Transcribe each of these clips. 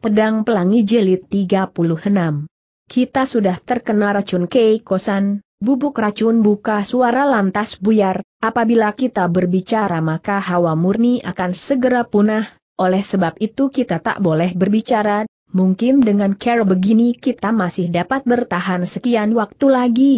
Pedang Pelangi Jelit 36. Kita sudah terkena racun Kei Kosan, bubuk racun buka suara lantas buyar, apabila kita berbicara maka hawa murni akan segera punah, oleh sebab itu kita tak boleh berbicara, mungkin dengan care begini kita masih dapat bertahan sekian waktu lagi.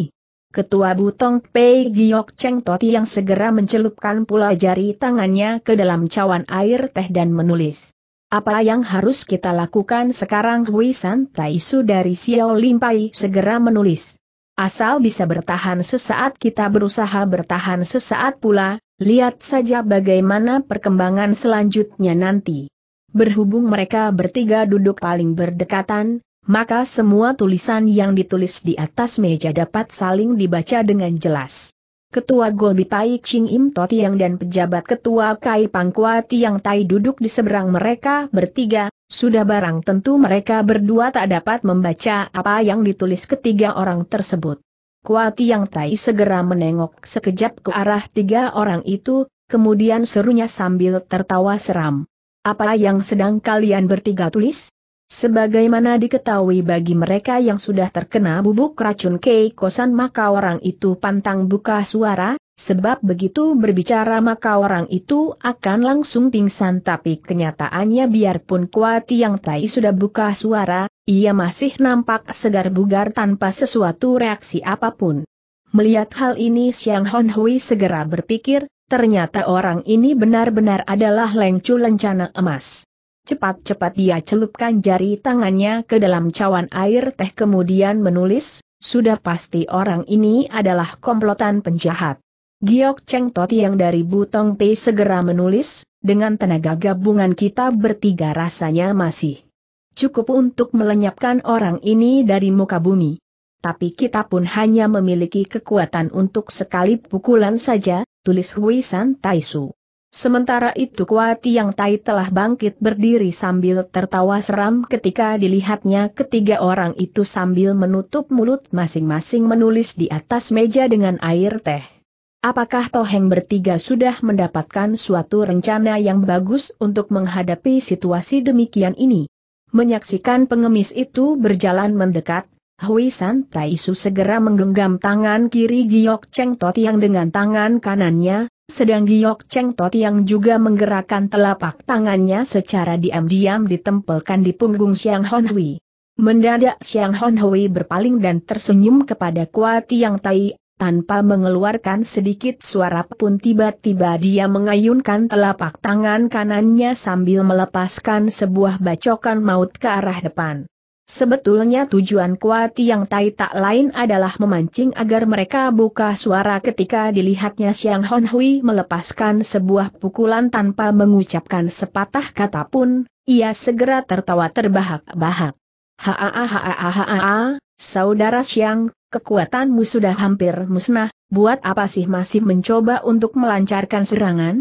Ketua Butong Pei Giok Cheng Toti yang segera mencelupkan pula jari tangannya ke dalam cawan air teh dan menulis. Apa yang harus kita lakukan sekarang Hui San Taisu dari Xiao Limpai segera menulis. Asal bisa bertahan sesaat kita berusaha bertahan sesaat pula, lihat saja bagaimana perkembangan selanjutnya nanti. Berhubung mereka bertiga duduk paling berdekatan, maka semua tulisan yang ditulis di atas meja dapat saling dibaca dengan jelas. Ketua Gobi Pai Ching Im To Tiang dan pejabat ketua Kai Pangkua Tiang Tai duduk di seberang mereka bertiga, sudah barang tentu mereka berdua tak dapat membaca apa yang ditulis ketiga orang tersebut. Kua Tiang Tai segera menengok sekejap ke arah tiga orang itu, kemudian serunya sambil tertawa seram. Apa yang sedang kalian bertiga tulis? Sebagaimana diketahui bagi mereka yang sudah terkena bubuk racun keikosan maka orang itu pantang buka suara, sebab begitu berbicara maka orang itu akan langsung pingsan tapi kenyataannya biarpun kuat yang Tai sudah buka suara, ia masih nampak segar bugar tanpa sesuatu reaksi apapun. Melihat hal ini Xiang Hon Hui segera berpikir, ternyata orang ini benar-benar adalah Leng Chu Lencana Emas. Cepat-cepat dia celupkan jari tangannya ke dalam cawan air teh kemudian menulis, sudah pasti orang ini adalah komplotan penjahat. Giok Cheng Toti yang dari Butong Pei segera menulis, dengan tenaga gabungan kita bertiga rasanya masih cukup untuk melenyapkan orang ini dari muka bumi. Tapi kita pun hanya memiliki kekuatan untuk sekali pukulan saja, tulis Hui San Taisu. Sementara itu Kuati yang tai telah bangkit berdiri sambil tertawa seram ketika dilihatnya ketiga orang itu sambil menutup mulut masing-masing menulis di atas meja dengan air teh. Apakah Toheng bertiga sudah mendapatkan suatu rencana yang bagus untuk menghadapi situasi demikian ini? Menyaksikan pengemis itu berjalan mendekat, Hui San Taisu segera menggenggam tangan kiri Giok Cheng Tot yang dengan tangan kanannya sedang Giok Cheng Tot yang juga menggerakkan telapak tangannya secara diam-diam ditempelkan di punggung Xiang Hon Hui. Mendadak Xiang Hon Hui berpaling dan tersenyum kepada Kua Yang Tai, tanpa mengeluarkan sedikit suara pun tiba-tiba dia mengayunkan telapak tangan kanannya sambil melepaskan sebuah bacokan maut ke arah depan. Sebetulnya tujuan kuat yang Tai tak lain adalah memancing agar mereka buka suara ketika dilihatnya Xiang Hon Hui melepaskan sebuah pukulan tanpa mengucapkan sepatah kata pun, ia segera tertawa terbahak-bahak. Haa haa haa, saudara Xiang, kekuatanmu sudah hampir musnah, buat apa sih masih mencoba untuk melancarkan serangan?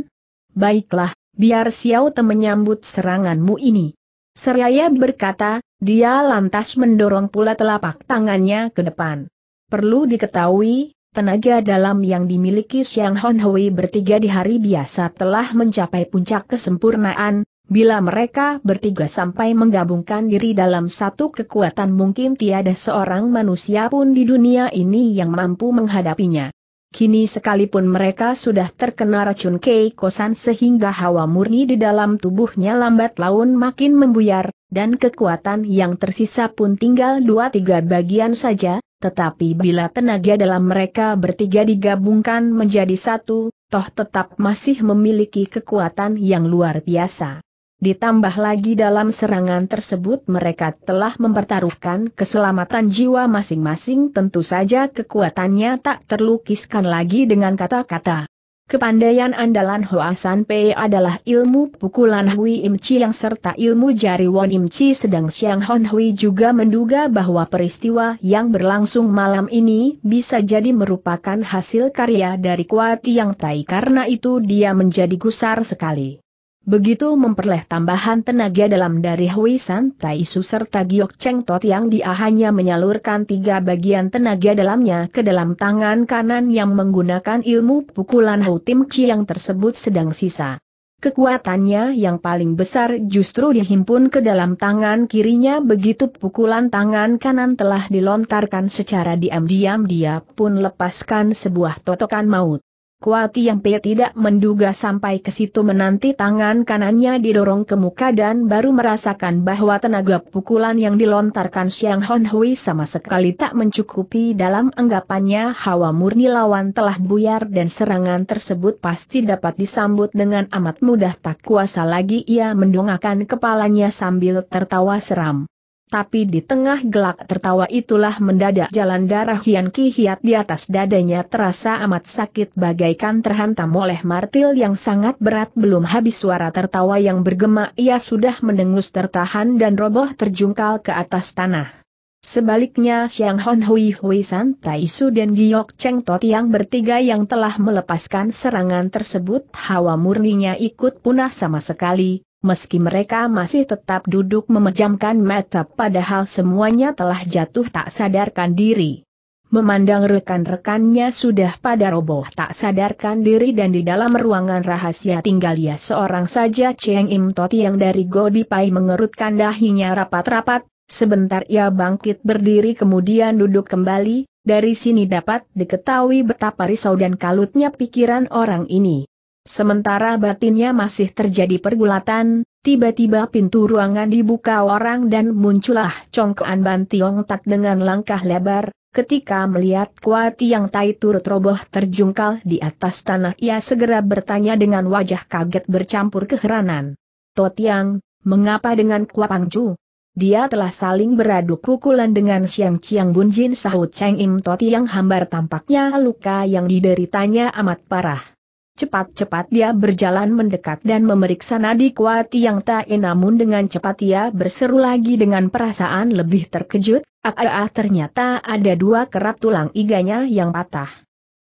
Baiklah, biar Xiao Te menyambut seranganmu ini. Seraya berkata, dia lantas mendorong pula telapak tangannya ke depan. Perlu diketahui, tenaga dalam yang dimiliki Xiang Hon Hui bertiga di hari biasa telah mencapai puncak kesempurnaan, bila mereka bertiga sampai menggabungkan diri dalam satu kekuatan mungkin tiada seorang manusia pun di dunia ini yang mampu menghadapinya. Kini sekalipun mereka sudah terkena racun keikosan sehingga hawa murni di dalam tubuhnya lambat laun makin membuyar, dan kekuatan yang tersisa pun tinggal dua tiga bagian saja, tetapi bila tenaga dalam mereka bertiga digabungkan menjadi satu, toh tetap masih memiliki kekuatan yang luar biasa. Ditambah lagi dalam serangan tersebut mereka telah mempertaruhkan keselamatan jiwa masing-masing tentu saja kekuatannya tak terlukiskan lagi dengan kata-kata. Kepandaian andalan Hoasan Pei adalah ilmu pukulan Hui Im Chi yang serta ilmu jari Won Im Chi sedang Siang Hon Hui juga menduga bahwa peristiwa yang berlangsung malam ini bisa jadi merupakan hasil karya dari Kuat Yang Tai karena itu dia menjadi gusar sekali. Begitu memperoleh tambahan tenaga dalam dari Hui San Su serta Giok Cheng Tot yang dia hanya menyalurkan tiga bagian tenaga dalamnya ke dalam tangan kanan yang menggunakan ilmu pukulan Hou Tim Chi yang tersebut sedang sisa. Kekuatannya yang paling besar justru dihimpun ke dalam tangan kirinya begitu pukulan tangan kanan telah dilontarkan secara diam-diam dia pun lepaskan sebuah totokan maut. Kuati yang pe tidak menduga sampai ke situ menanti tangan kanannya didorong ke muka dan baru merasakan bahwa tenaga pukulan yang dilontarkan Xiang Hon Hui sama sekali tak mencukupi dalam anggapannya hawa murni lawan telah buyar dan serangan tersebut pasti dapat disambut dengan amat mudah tak kuasa lagi ia mendongakkan kepalanya sambil tertawa seram. Tapi di tengah gelak tertawa itulah mendadak jalan darah Hian Ki Hiat di atas dadanya terasa amat sakit bagaikan terhantam oleh martil yang sangat berat belum habis suara tertawa yang bergema ia sudah mendengus tertahan dan roboh terjungkal ke atas tanah. Sebaliknya Xiang Hon Hui Hui San Tai Su dan Giok Cheng Tot yang bertiga yang telah melepaskan serangan tersebut hawa murninya ikut punah sama sekali, meski mereka masih tetap duduk memejamkan mata padahal semuanya telah jatuh tak sadarkan diri. Memandang rekan-rekannya sudah pada roboh tak sadarkan diri dan di dalam ruangan rahasia tinggal ia seorang saja Cheng Im Toti yang dari pai mengerutkan dahinya rapat-rapat, sebentar ia bangkit berdiri kemudian duduk kembali, dari sini dapat diketahui betapa risau dan kalutnya pikiran orang ini. Sementara batinnya masih terjadi pergulatan, tiba-tiba pintu ruangan dibuka orang dan muncullah congkoan Bantiong Tak dengan langkah lebar, ketika melihat kuat yang tai turut roboh terjungkal di atas tanah ia segera bertanya dengan wajah kaget bercampur keheranan. Totiang, mengapa dengan Kuapangcu? Dia telah saling beradu pukulan dengan Siang Chiang Bunjin sahut Cheng Im Totiang hambar tampaknya luka yang dideritanya amat parah. Cepat-cepat dia berjalan mendekat dan memeriksa nadi kuat yang tak namun dengan cepat ia berseru lagi dengan perasaan lebih terkejut, ah, ternyata ada dua kerat tulang iganya yang patah.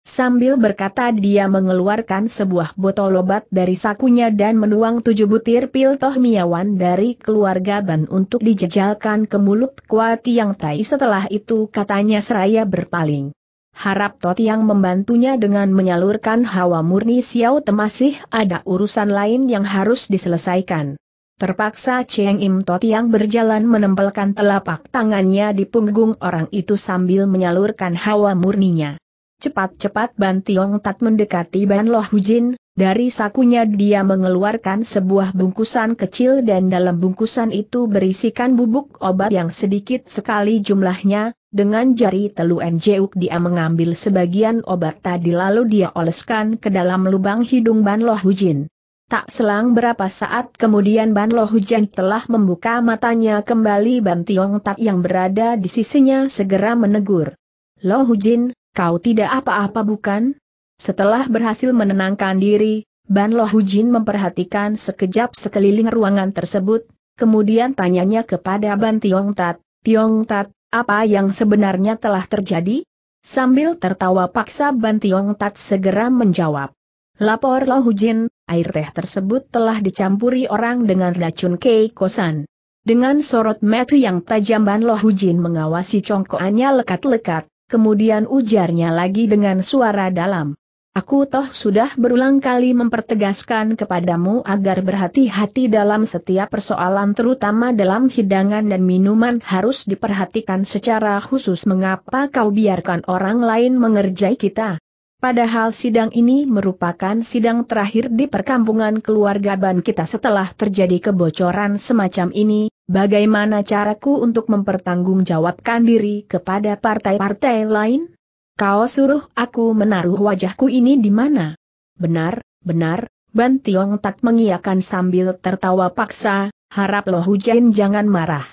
Sambil berkata dia mengeluarkan sebuah botol obat dari sakunya dan menuang tujuh butir pil tohmiawan dari keluarga Ban untuk dijejalkan ke mulut kuat Yang Tai setelah itu katanya seraya berpaling. Harap Tot yang membantunya dengan menyalurkan hawa murni Xiao Te masih ada urusan lain yang harus diselesaikan. Terpaksa Cheng Im Tot yang berjalan menempelkan telapak tangannya di punggung orang itu sambil menyalurkan hawa murninya. Cepat-cepat Ban Tiong Tat mendekati Ban Loh Hujin, dari sakunya dia mengeluarkan sebuah bungkusan kecil dan dalam bungkusan itu berisikan bubuk obat yang sedikit sekali jumlahnya, dengan jari telu Njeuk dia mengambil sebagian obat tadi lalu dia oleskan ke dalam lubang hidung Ban Lo Hujin. Tak selang berapa saat kemudian Ban Lo Hujan telah membuka matanya kembali Ban Tiong Tat yang berada di sisinya segera menegur. Lo Hujin, kau tidak apa-apa bukan? Setelah berhasil menenangkan diri, Ban Lo Hujin memperhatikan sekejap sekeliling ruangan tersebut, kemudian tanyanya kepada Ban Tiong Tat, Tiong Tat, apa yang sebenarnya telah terjadi? Sambil tertawa paksa Ban Tiong Tat segera menjawab. Lapor Lo Hujin, air teh tersebut telah dicampuri orang dengan racun Kei Kosan. Dengan sorot mata yang tajam Ban Lo Hujin mengawasi congkoannya lekat-lekat, kemudian ujarnya lagi dengan suara dalam. Aku toh sudah berulang kali mempertegaskan kepadamu agar berhati-hati dalam setiap persoalan terutama dalam hidangan dan minuman harus diperhatikan secara khusus mengapa kau biarkan orang lain mengerjai kita. Padahal sidang ini merupakan sidang terakhir di perkampungan keluarga Ban kita setelah terjadi kebocoran semacam ini, bagaimana caraku untuk mempertanggungjawabkan diri kepada partai-partai lain? Kau suruh aku menaruh wajahku ini di mana? Benar, benar, Ban Tiong tak mengiakan sambil tertawa paksa, harap loh Hujan jangan marah.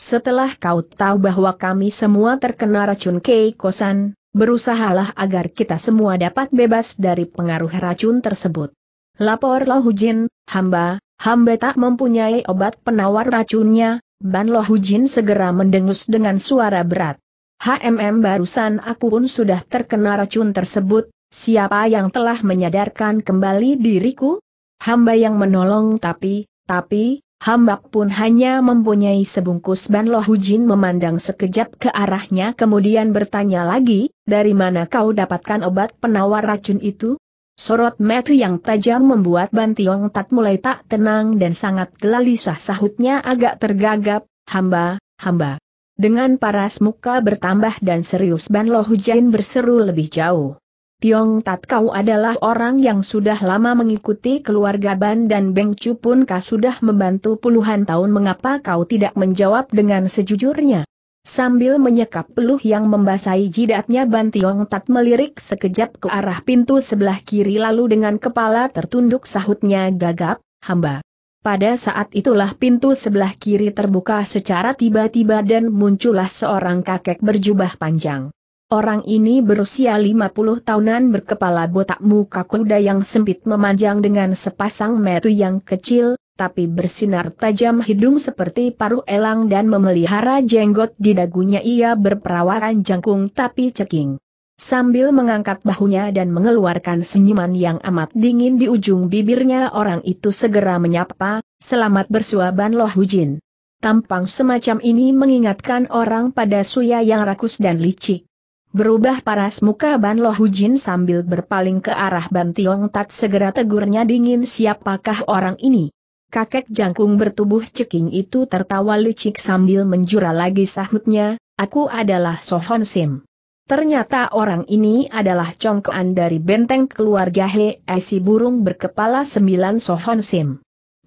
Setelah kau tahu bahwa kami semua terkena racun Kei Kosan, berusahalah agar kita semua dapat bebas dari pengaruh racun tersebut. Lapor Lo Hujin, hamba, hamba tak mempunyai obat penawar racunnya, Ban Lo Hujin segera mendengus dengan suara berat. HMM barusan aku pun sudah terkena racun tersebut, siapa yang telah menyadarkan kembali diriku? Hamba yang menolong tapi, tapi, hamba pun hanya mempunyai sebungkus ban loh Hujin memandang sekejap ke arahnya kemudian bertanya lagi, dari mana kau dapatkan obat penawar racun itu? Sorot metu yang tajam membuat Ban Tiong mulai tak tenang dan sangat gelisah sahutnya agak tergagap, hamba, hamba. Dengan paras muka bertambah dan serius Ban Lo Hujain berseru lebih jauh. Tiong Tat kau adalah orang yang sudah lama mengikuti keluarga Ban dan Beng Chu pun kau sudah membantu puluhan tahun mengapa kau tidak menjawab dengan sejujurnya. Sambil menyekap peluh yang membasahi jidatnya Ban Tiong Tat melirik sekejap ke arah pintu sebelah kiri lalu dengan kepala tertunduk sahutnya gagap, hamba. Pada saat itulah pintu sebelah kiri terbuka secara tiba-tiba dan muncullah seorang kakek berjubah panjang. Orang ini berusia 50 tahunan berkepala botak muka kuda yang sempit memanjang dengan sepasang metu yang kecil, tapi bersinar tajam hidung seperti paruh elang dan memelihara jenggot di dagunya ia berperawakan jangkung tapi ceking. Sambil mengangkat bahunya dan mengeluarkan senyuman yang amat dingin di ujung bibirnya orang itu segera menyapa, selamat bersuaban Ban Loh Hujin. Tampang semacam ini mengingatkan orang pada Suya yang rakus dan licik. Berubah paras muka Ban Lohujin sambil berpaling ke arah Ban Tiong Tak segera tegurnya dingin siapakah orang ini. Kakek jangkung bertubuh ceking itu tertawa licik sambil menjura lagi sahutnya, aku adalah Sohon Sim. Ternyata orang ini adalah congkoan dari benteng keluarga He si burung berkepala sembilan Sohon Sim.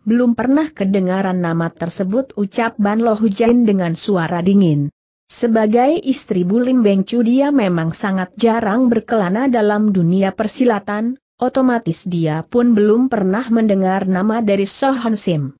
Belum pernah kedengaran nama tersebut ucap Ban Lo Hujain dengan suara dingin. Sebagai istri Bulim Bengcu dia memang sangat jarang berkelana dalam dunia persilatan, otomatis dia pun belum pernah mendengar nama dari Sohon Sim.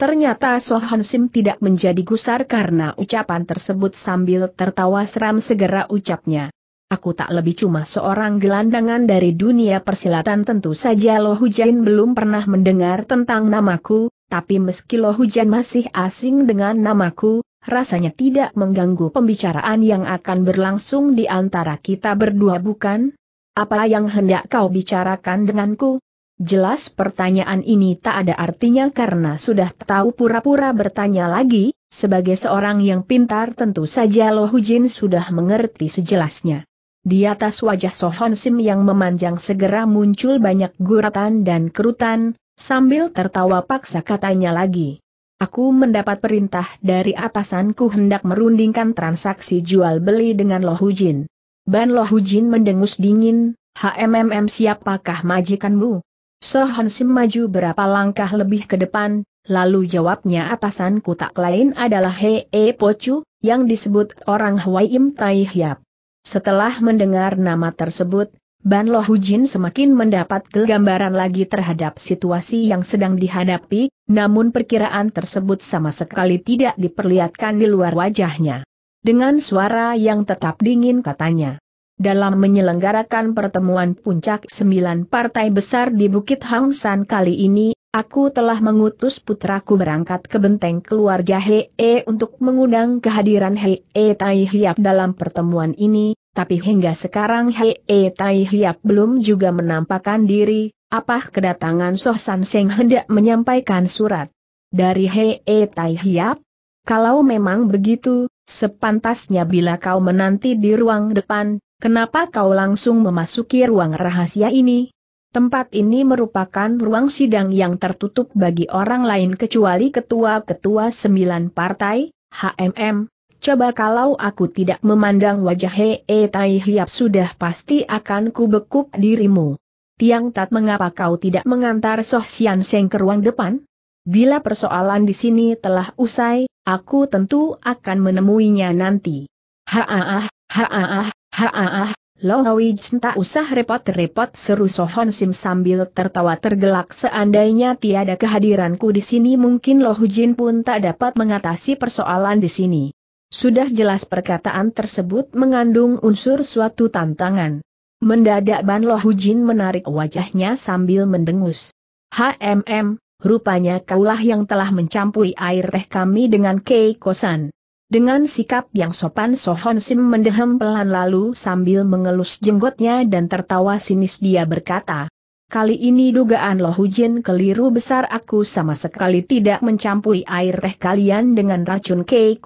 Ternyata Sohan Sim tidak menjadi gusar karena ucapan tersebut sambil tertawa seram segera ucapnya. Aku tak lebih cuma seorang gelandangan dari dunia persilatan tentu saja Lo Hujan belum pernah mendengar tentang namaku, tapi meski Lo Hujan masih asing dengan namaku, rasanya tidak mengganggu pembicaraan yang akan berlangsung di antara kita berdua bukan? Apa yang hendak kau bicarakan denganku? Jelas pertanyaan ini tak ada artinya karena sudah tahu pura-pura bertanya lagi, sebagai seorang yang pintar tentu saja Lo Hujin sudah mengerti sejelasnya. Di atas wajah Sohon Sim yang memanjang segera muncul banyak guratan dan kerutan, sambil tertawa paksa katanya lagi. Aku mendapat perintah dari atasanku hendak merundingkan transaksi jual-beli dengan Lo Hujin. Ban Lo Hujin mendengus dingin, HMMM siapakah majikanmu? Sohansim maju berapa langkah lebih ke depan, lalu jawabnya atasanku tak lain adalah Hee Po Chu yang disebut orang Hawaii Im Tai Hiap. Setelah mendengar nama tersebut, Ban Lo Hujin semakin mendapat kegambaran lagi terhadap situasi yang sedang dihadapi, namun perkiraan tersebut sama sekali tidak diperlihatkan di luar wajahnya. Dengan suara yang tetap dingin katanya, dalam menyelenggarakan pertemuan puncak sembilan partai besar di Bukit Hang San kali ini, aku telah mengutus putraku berangkat ke benteng keluarga Hee untuk mengundang kehadiran Hee Tai Hiap dalam pertemuan ini, tapi hingga sekarang Hee Tai Hiap belum juga menampakkan diri, Apakah kedatangan Soh San Seng hendak menyampaikan surat dari Hee Tai Hiap? Kalau memang begitu, sepantasnya bila kau menanti di ruang depan, Kenapa kau langsung memasuki ruang rahasia ini? Tempat ini merupakan ruang sidang yang tertutup bagi orang lain kecuali ketua-ketua sembilan partai, HMM. Coba kalau aku tidak memandang wajah E Tai Hiap sudah pasti akan kubekuk dirimu. Tiang Tat mengapa kau tidak mengantar Soh Sian Seng ke ruang depan? Bila persoalan di sini telah usai, aku tentu akan menemuinya nanti. Haaah, haaah, Haaah, Lorowidz tak usah repot-repot seru Sohon Sim sambil tertawa tergelak seandainya tiada kehadiranku di sini mungkin Lohujin pun tak dapat mengatasi persoalan di sini. Sudah jelas perkataan tersebut mengandung unsur suatu tantangan. Mendadak Ban Lohujin menarik wajahnya sambil mendengus. HMM, rupanya kaulah yang telah mencampuri air teh kami dengan Kei Kosan. Dengan sikap yang sopan Sohon Sim mendehem pelan lalu sambil mengelus jenggotnya dan tertawa sinis dia berkata, Kali ini dugaan Loh Hujin keliru besar aku sama sekali tidak mencampuri air teh kalian dengan racun kei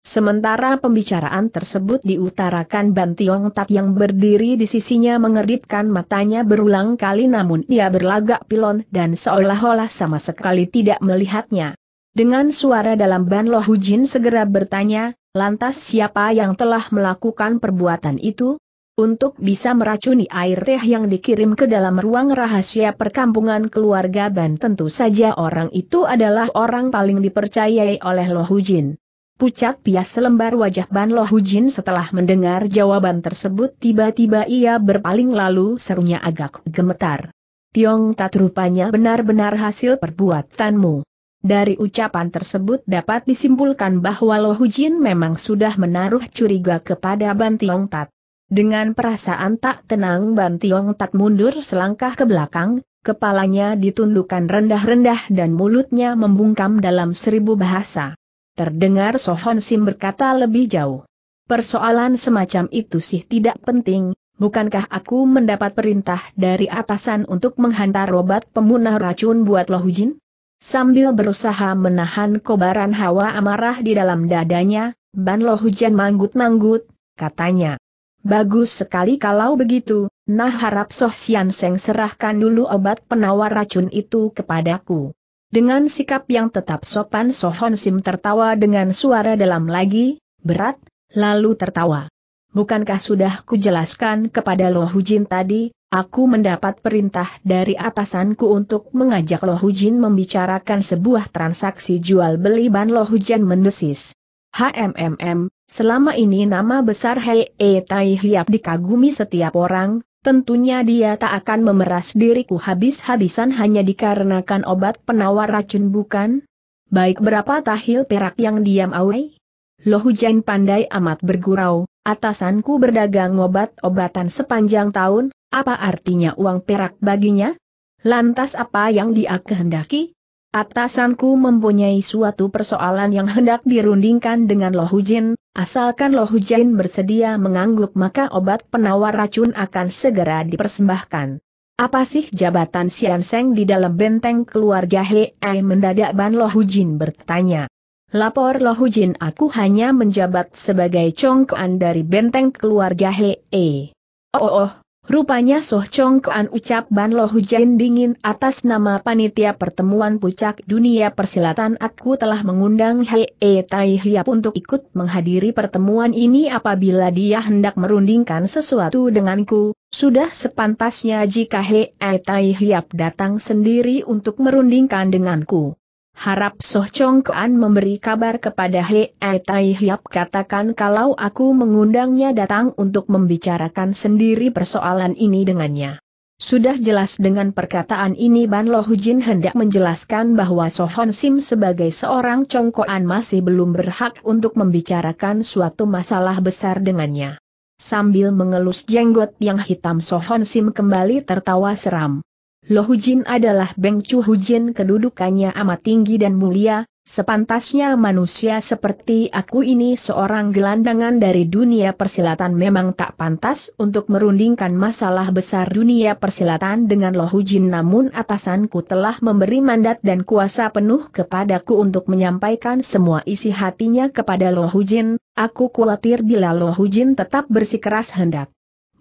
Sementara pembicaraan tersebut diutarakan Ban Tat yang berdiri di sisinya mengeritkan matanya berulang kali namun ia berlagak pilon dan seolah-olah sama sekali tidak melihatnya. Dengan suara dalam ban Lo Jin segera bertanya, lantas siapa yang telah melakukan perbuatan itu? Untuk bisa meracuni air teh yang dikirim ke dalam ruang rahasia perkampungan keluarga Ban tentu saja orang itu adalah orang paling dipercayai oleh Lo Jin. Pucat pias selembar wajah Ban Lo Jin setelah mendengar jawaban tersebut tiba-tiba ia berpaling lalu serunya agak gemetar. Tiong Tat rupanya benar-benar hasil perbuatanmu. Dari ucapan tersebut dapat disimpulkan bahwa Lo Hujin memang sudah menaruh curiga kepada Ban Tiong Tat. Dengan perasaan tak tenang Ban Tiong Tat mundur selangkah ke belakang, kepalanya ditundukkan rendah-rendah dan mulutnya membungkam dalam seribu bahasa. Terdengar Sohon Sim berkata lebih jauh. Persoalan semacam itu sih tidak penting, bukankah aku mendapat perintah dari atasan untuk menghantar obat pemunah racun buat Lo Lohujin? Sambil berusaha menahan kobaran hawa amarah di dalam dadanya, Ban Lo Hujan manggut-manggut, katanya. Bagus sekali kalau begitu, nah harap Soh Sian Seng serahkan dulu obat penawar racun itu kepadaku. Dengan sikap yang tetap sopan Sohon Sim tertawa dengan suara dalam lagi, berat, lalu tertawa. Bukankah sudah kujelaskan kepada Lo Hujin tadi, Aku mendapat perintah dari atasanku untuk mengajak Lohujin Jin membicarakan sebuah transaksi jual beli ban Hu Jin mendesis. HMMM, selama ini nama besar Hei E Tai Hiap dikagumi setiap orang, tentunya dia tak akan memeras diriku habis-habisan hanya dikarenakan obat penawar racun bukan? Baik berapa tahil perak yang diam aurai? Hu Jin pandai amat bergurau, atasanku berdagang obat-obatan sepanjang tahun, apa artinya uang perak baginya? Lantas apa yang dia kehendaki? Atasanku mempunyai suatu persoalan yang hendak dirundingkan dengan Lohujin, asalkan Lohujin bersedia mengangguk maka obat penawar racun akan segera dipersembahkan. Apa sih jabatan Sian Seng di dalam benteng keluarga Hei mendadak Ban Lohujin bertanya. Lapor Lohujin aku hanya menjabat sebagai congkoan dari benteng keluarga Hei. Oh, oh, oh Rupanya Soh Chong Kuan ucap Ban Lo Hujan dingin atas nama panitia pertemuan puncak dunia persilatan aku telah mengundang Hei e Tai Hiap untuk ikut menghadiri pertemuan ini apabila dia hendak merundingkan sesuatu denganku, sudah sepantasnya jika Hei e Tai Hiap datang sendiri untuk merundingkan denganku. Harap Soh Chong Kuan memberi kabar kepada He Tai Hiap katakan kalau aku mengundangnya datang untuk membicarakan sendiri persoalan ini dengannya. Sudah jelas dengan perkataan ini Ban Lo Hujin hendak menjelaskan bahwa Sohon Sim sebagai seorang congkoan masih belum berhak untuk membicarakan suatu masalah besar dengannya. Sambil mengelus jenggot yang hitam Sohon Sim kembali tertawa seram. Lohujin adalah Beng Chu Hujin kedudukannya amat tinggi dan mulia, sepantasnya manusia seperti aku ini seorang gelandangan dari dunia persilatan memang tak pantas untuk merundingkan masalah besar dunia persilatan dengan Lohujin namun atasanku telah memberi mandat dan kuasa penuh kepadaku untuk menyampaikan semua isi hatinya kepada Lohujin, aku khawatir bila Lohujin tetap bersikeras hendak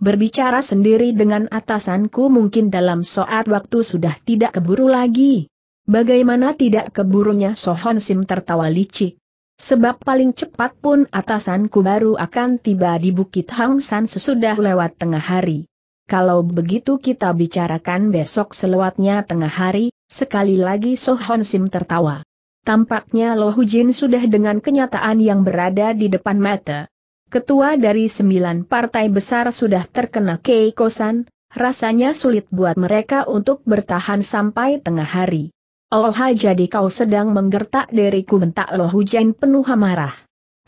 berbicara sendiri dengan atasanku mungkin dalam soal waktu sudah tidak keburu lagi. Bagaimana tidak keburunya Sohon Sim tertawa licik. Sebab paling cepat pun atasanku baru akan tiba di Bukit Hang San sesudah lewat tengah hari. Kalau begitu kita bicarakan besok selewatnya tengah hari, sekali lagi Sohon Sim tertawa. Tampaknya Lo Hujin sudah dengan kenyataan yang berada di depan mata ketua dari sembilan partai besar sudah terkena keikosan, rasanya sulit buat mereka untuk bertahan sampai tengah hari. Oh jadi kau sedang menggertak diriku bentak loh hujan penuh amarah.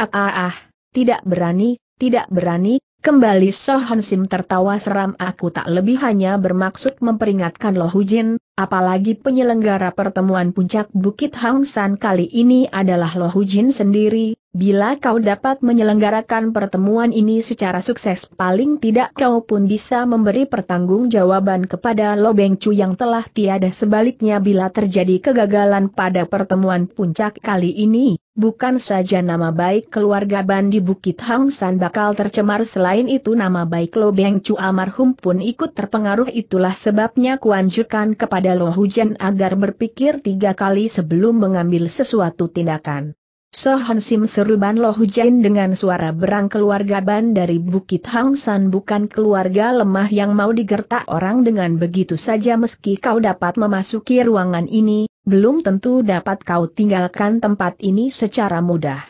Ah ah ah, tidak berani, tidak berani, kembali Sohon Sim tertawa seram aku tak lebih hanya bermaksud memperingatkan loh hujan, apalagi penyelenggara pertemuan puncak Bukit Hang San kali ini adalah loh hujan sendiri, Bila kau dapat menyelenggarakan pertemuan ini secara sukses paling tidak kau pun bisa memberi pertanggungjawaban kepada Lobeng Chu yang telah tiada sebaliknya bila terjadi kegagalan pada pertemuan puncak kali ini, bukan saja nama baik keluarga Ban di Bukit Hang San bakal tercemar selain itu nama baik Lobeng Chu almarhum pun ikut terpengaruh itulah sebabnya kuanjurkan kepada Lo Hujan agar berpikir tiga kali sebelum mengambil sesuatu tindakan. Sohan Sim seru Ban Lo Hujan dengan suara berang keluarga Ban dari Bukit Hang San bukan keluarga lemah yang mau digertak orang dengan begitu saja meski kau dapat memasuki ruangan ini, belum tentu dapat kau tinggalkan tempat ini secara mudah.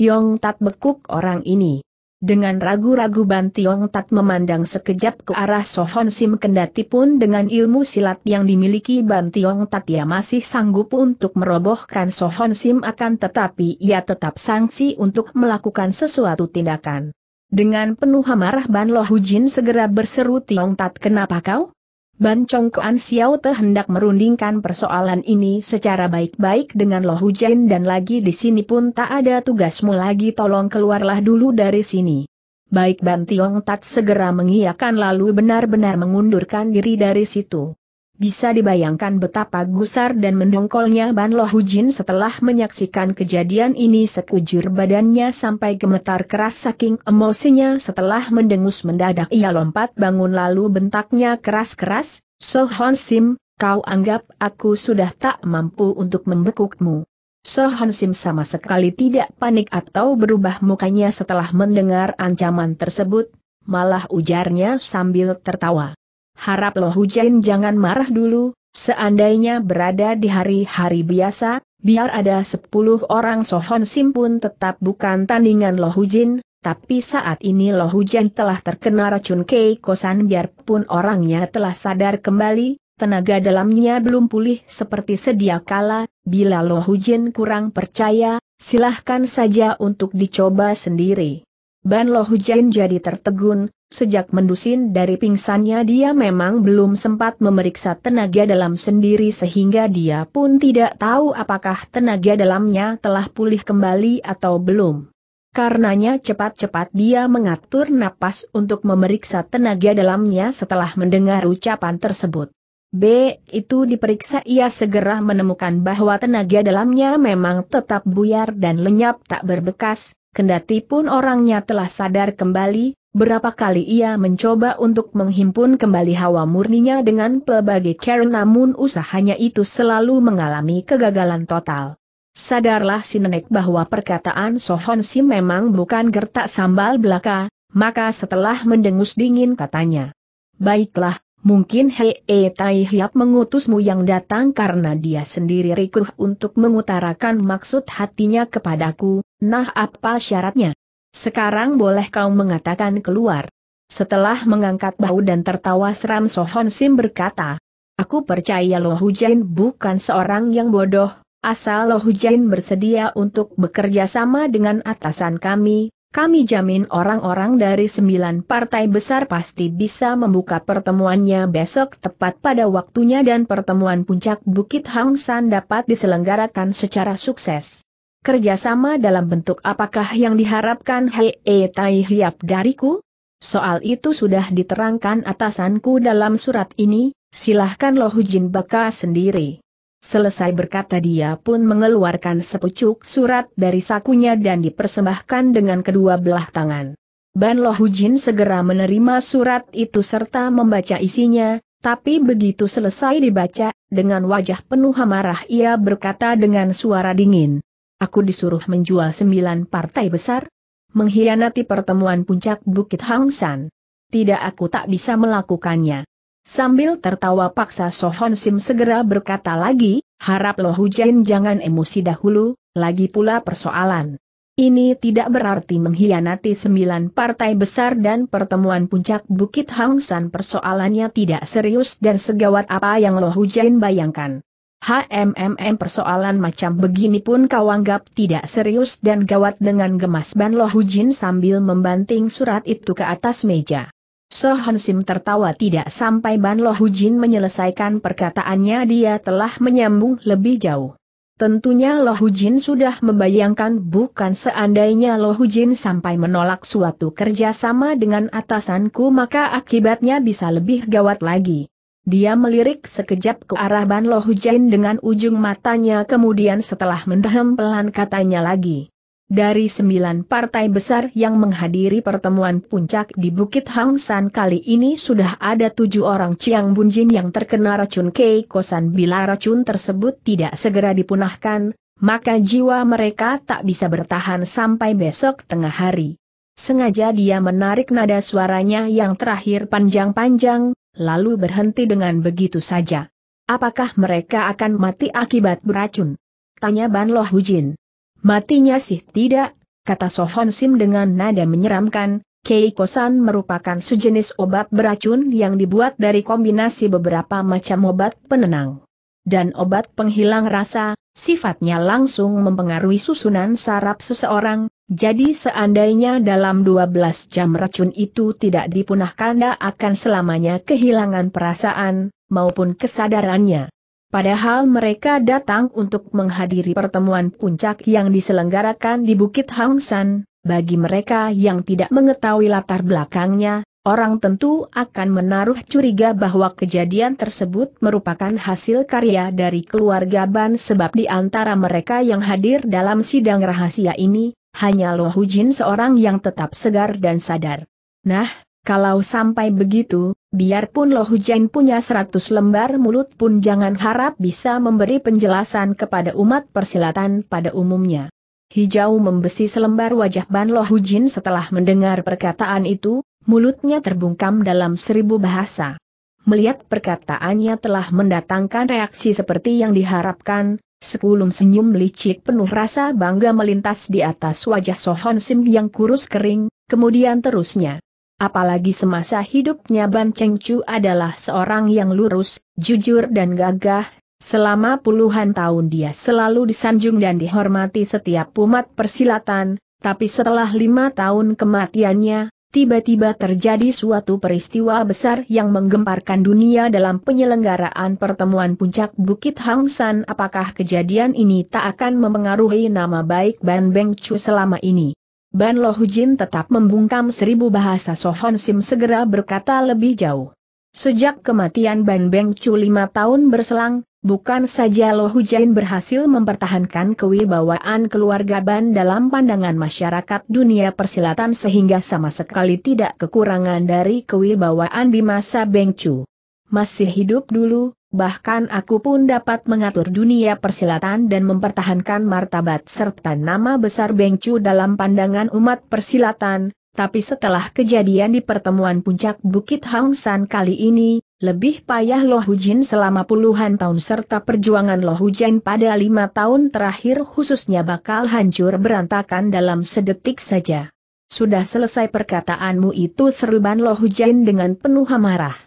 Tiong Tat bekuk orang ini. Dengan ragu-ragu Ban Tiong Tat memandang sekejap ke arah Sohon Sim kendati pun dengan ilmu silat yang dimiliki Ban Tiong Tat ia masih sanggup untuk merobohkan Sohon Sim akan tetapi ia tetap sanksi untuk melakukan sesuatu tindakan. Dengan penuh amarah Ban Lo Hujin segera berseru Tiong Tat kenapa kau? Ban Kuan Xiao Te hendak merundingkan persoalan ini secara baik-baik dengan Lo Jin dan lagi di sini pun tak ada tugasmu lagi tolong keluarlah dulu dari sini. Baik Ban Tiong Tat segera mengiyakan lalu benar-benar mengundurkan diri dari situ. Bisa dibayangkan betapa gusar dan mendongkolnya Ban Lohujin setelah menyaksikan kejadian ini sekujur badannya sampai gemetar keras saking emosinya setelah mendengus mendadak ia lompat bangun lalu bentaknya keras-keras, So Hon Sim, kau anggap aku sudah tak mampu untuk membekukmu. So Hon Sim sama sekali tidak panik atau berubah mukanya setelah mendengar ancaman tersebut, malah ujarnya sambil tertawa. Harap Lo hujan jangan marah dulu, seandainya berada di hari-hari biasa, biar ada sepuluh orang Sohon Sim pun tetap bukan tandingan loh Hujin, tapi saat ini loh hujin telah terkena racun Kei Kosan biarpun orangnya telah sadar kembali, tenaga dalamnya belum pulih seperti sedia kala, bila loh Hujin kurang percaya, silahkan saja untuk dicoba sendiri. Ban loh hujin jadi tertegun, Sejak mendusin dari pingsannya dia memang belum sempat memeriksa tenaga dalam sendiri sehingga dia pun tidak tahu apakah tenaga dalamnya telah pulih kembali atau belum. Karenanya cepat-cepat dia mengatur napas untuk memeriksa tenaga dalamnya setelah mendengar ucapan tersebut. B. Itu diperiksa ia segera menemukan bahwa tenaga dalamnya memang tetap buyar dan lenyap tak berbekas, kendati pun orangnya telah sadar kembali, Berapa kali ia mencoba untuk menghimpun kembali hawa murninya dengan pelbagai cara namun usahanya itu selalu mengalami kegagalan total. Sadarlah si nenek bahwa perkataan Sohon Si memang bukan gertak sambal belaka, maka setelah mendengus dingin katanya. Baiklah, mungkin Hei e Tai Hiap mengutusmu yang datang karena dia sendiri rikuh untuk mengutarakan maksud hatinya kepadaku, nah apa syaratnya? Sekarang boleh kau mengatakan keluar. Setelah mengangkat bahu dan tertawa seram Sohon Sim berkata, Aku percaya Lo Hujain bukan seorang yang bodoh, asal Lo Hujain bersedia untuk bekerja sama dengan atasan kami, kami jamin orang-orang dari sembilan partai besar pasti bisa membuka pertemuannya besok tepat pada waktunya dan pertemuan puncak Bukit Hang San dapat diselenggarakan secara sukses. Kerjasama dalam bentuk apakah yang diharapkan Hei eh, Tai Hiap dariku? Soal itu sudah diterangkan atasanku dalam surat ini, silahkan Loh Hujin Baka sendiri. Selesai berkata dia pun mengeluarkan sepucuk surat dari sakunya dan dipersembahkan dengan kedua belah tangan. Ban Loh Hujin segera menerima surat itu serta membaca isinya, tapi begitu selesai dibaca, dengan wajah penuh amarah ia berkata dengan suara dingin, Aku disuruh menjual sembilan partai besar, mengkhianati pertemuan puncak Bukit Hang San. Tidak aku tak bisa melakukannya. Sambil tertawa paksa Sohon Sim segera berkata lagi, harap loh Hujan jangan emosi dahulu, lagi pula persoalan. Ini tidak berarti mengkhianati sembilan partai besar dan pertemuan puncak Bukit Hang San persoalannya tidak serius dan segawat apa yang loh Hujan bayangkan. HMMM persoalan macam begini pun kau anggap tidak serius dan gawat dengan gemas Ban Lo Hujin sambil membanting surat itu ke atas meja. Sohansim Sim tertawa tidak sampai Ban Lo Hujin menyelesaikan perkataannya dia telah menyambung lebih jauh. Tentunya Lohujin sudah membayangkan bukan seandainya Lohujin sampai menolak suatu kerjasama dengan atasanku maka akibatnya bisa lebih gawat lagi. Dia melirik sekejap ke arah Ban Lo Hujain dengan ujung matanya kemudian setelah mendahem pelan katanya lagi. Dari sembilan partai besar yang menghadiri pertemuan puncak di Bukit Hang San kali ini sudah ada tujuh orang Chiang Bunjin yang terkena racun Kosan bila racun tersebut tidak segera dipunahkan, maka jiwa mereka tak bisa bertahan sampai besok tengah hari. Sengaja dia menarik nada suaranya yang terakhir panjang-panjang, lalu berhenti dengan begitu saja. Apakah mereka akan mati akibat beracun? Tanya Ban Loh Hujin. Matinya sih tidak, kata Sohon Sim dengan nada menyeramkan, Keikosan merupakan sejenis obat beracun yang dibuat dari kombinasi beberapa macam obat penenang dan obat penghilang rasa, sifatnya langsung mempengaruhi susunan saraf seseorang, jadi seandainya dalam 12 jam racun itu tidak dipunahkan dia akan selamanya kehilangan perasaan, maupun kesadarannya. Padahal mereka datang untuk menghadiri pertemuan puncak yang diselenggarakan di Bukit San, bagi mereka yang tidak mengetahui latar belakangnya, orang tentu akan menaruh curiga bahwa kejadian tersebut merupakan hasil karya dari keluarga Ban sebab di antara mereka yang hadir dalam sidang rahasia ini, hanya Lo Hujin seorang yang tetap segar dan sadar. Nah, kalau sampai begitu, biarpun Lo Hujin punya seratus lembar mulut pun jangan harap bisa memberi penjelasan kepada umat persilatan pada umumnya. Hijau membesi selembar wajah Ban Lo Hujin setelah mendengar perkataan itu, mulutnya terbungkam dalam seribu bahasa. Melihat perkataannya telah mendatangkan reaksi seperti yang diharapkan, Sekulum senyum licik penuh rasa bangga melintas di atas wajah Sohon Sim yang kurus kering, kemudian terusnya. Apalagi semasa hidupnya Ban Cheng Chu adalah seorang yang lurus, jujur dan gagah, selama puluhan tahun dia selalu disanjung dan dihormati setiap umat persilatan, tapi setelah lima tahun kematiannya, tiba-tiba terjadi suatu peristiwa besar yang menggemparkan dunia dalam penyelenggaraan pertemuan puncak Bukit Hang San. Apakah kejadian ini tak akan mempengaruhi nama baik Ban Beng Chu selama ini? Ban Lohujin tetap membungkam seribu bahasa Sohon Sim segera berkata lebih jauh. Sejak kematian Ban Beng Chu lima tahun berselang, bukan saja Lo Hujain berhasil mempertahankan kewibawaan keluarga Ban dalam pandangan masyarakat dunia persilatan sehingga sama sekali tidak kekurangan dari kewibawaan di masa Beng Chu. Masih hidup dulu, bahkan aku pun dapat mengatur dunia persilatan dan mempertahankan martabat serta nama besar Beng Chu dalam pandangan umat persilatan, tapi setelah kejadian di pertemuan puncak Bukit Hang San kali ini, lebih payah Loh Hujin selama puluhan tahun serta perjuangan Loh Hujan pada lima tahun terakhir khususnya bakal hancur berantakan dalam sedetik saja. Sudah selesai perkataanmu itu seru Ban Loh Hujan dengan penuh amarah.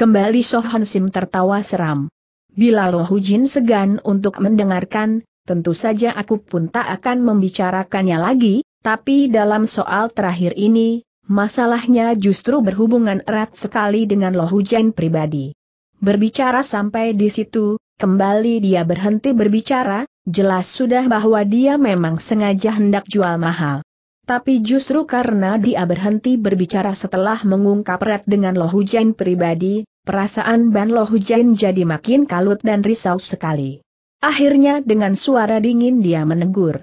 Kembali Sohan Sim tertawa seram. Bila Loh Hujin segan untuk mendengarkan, tentu saja aku pun tak akan membicarakannya lagi, tapi dalam soal terakhir ini, masalahnya justru berhubungan erat sekali dengan Lo Hujan pribadi. Berbicara sampai di situ, kembali dia berhenti berbicara, jelas sudah bahwa dia memang sengaja hendak jual mahal. Tapi justru karena dia berhenti berbicara setelah mengungkap erat dengan Lo Hujan pribadi, perasaan Ban Lo Hujan jadi makin kalut dan risau sekali. Akhirnya dengan suara dingin dia menegur.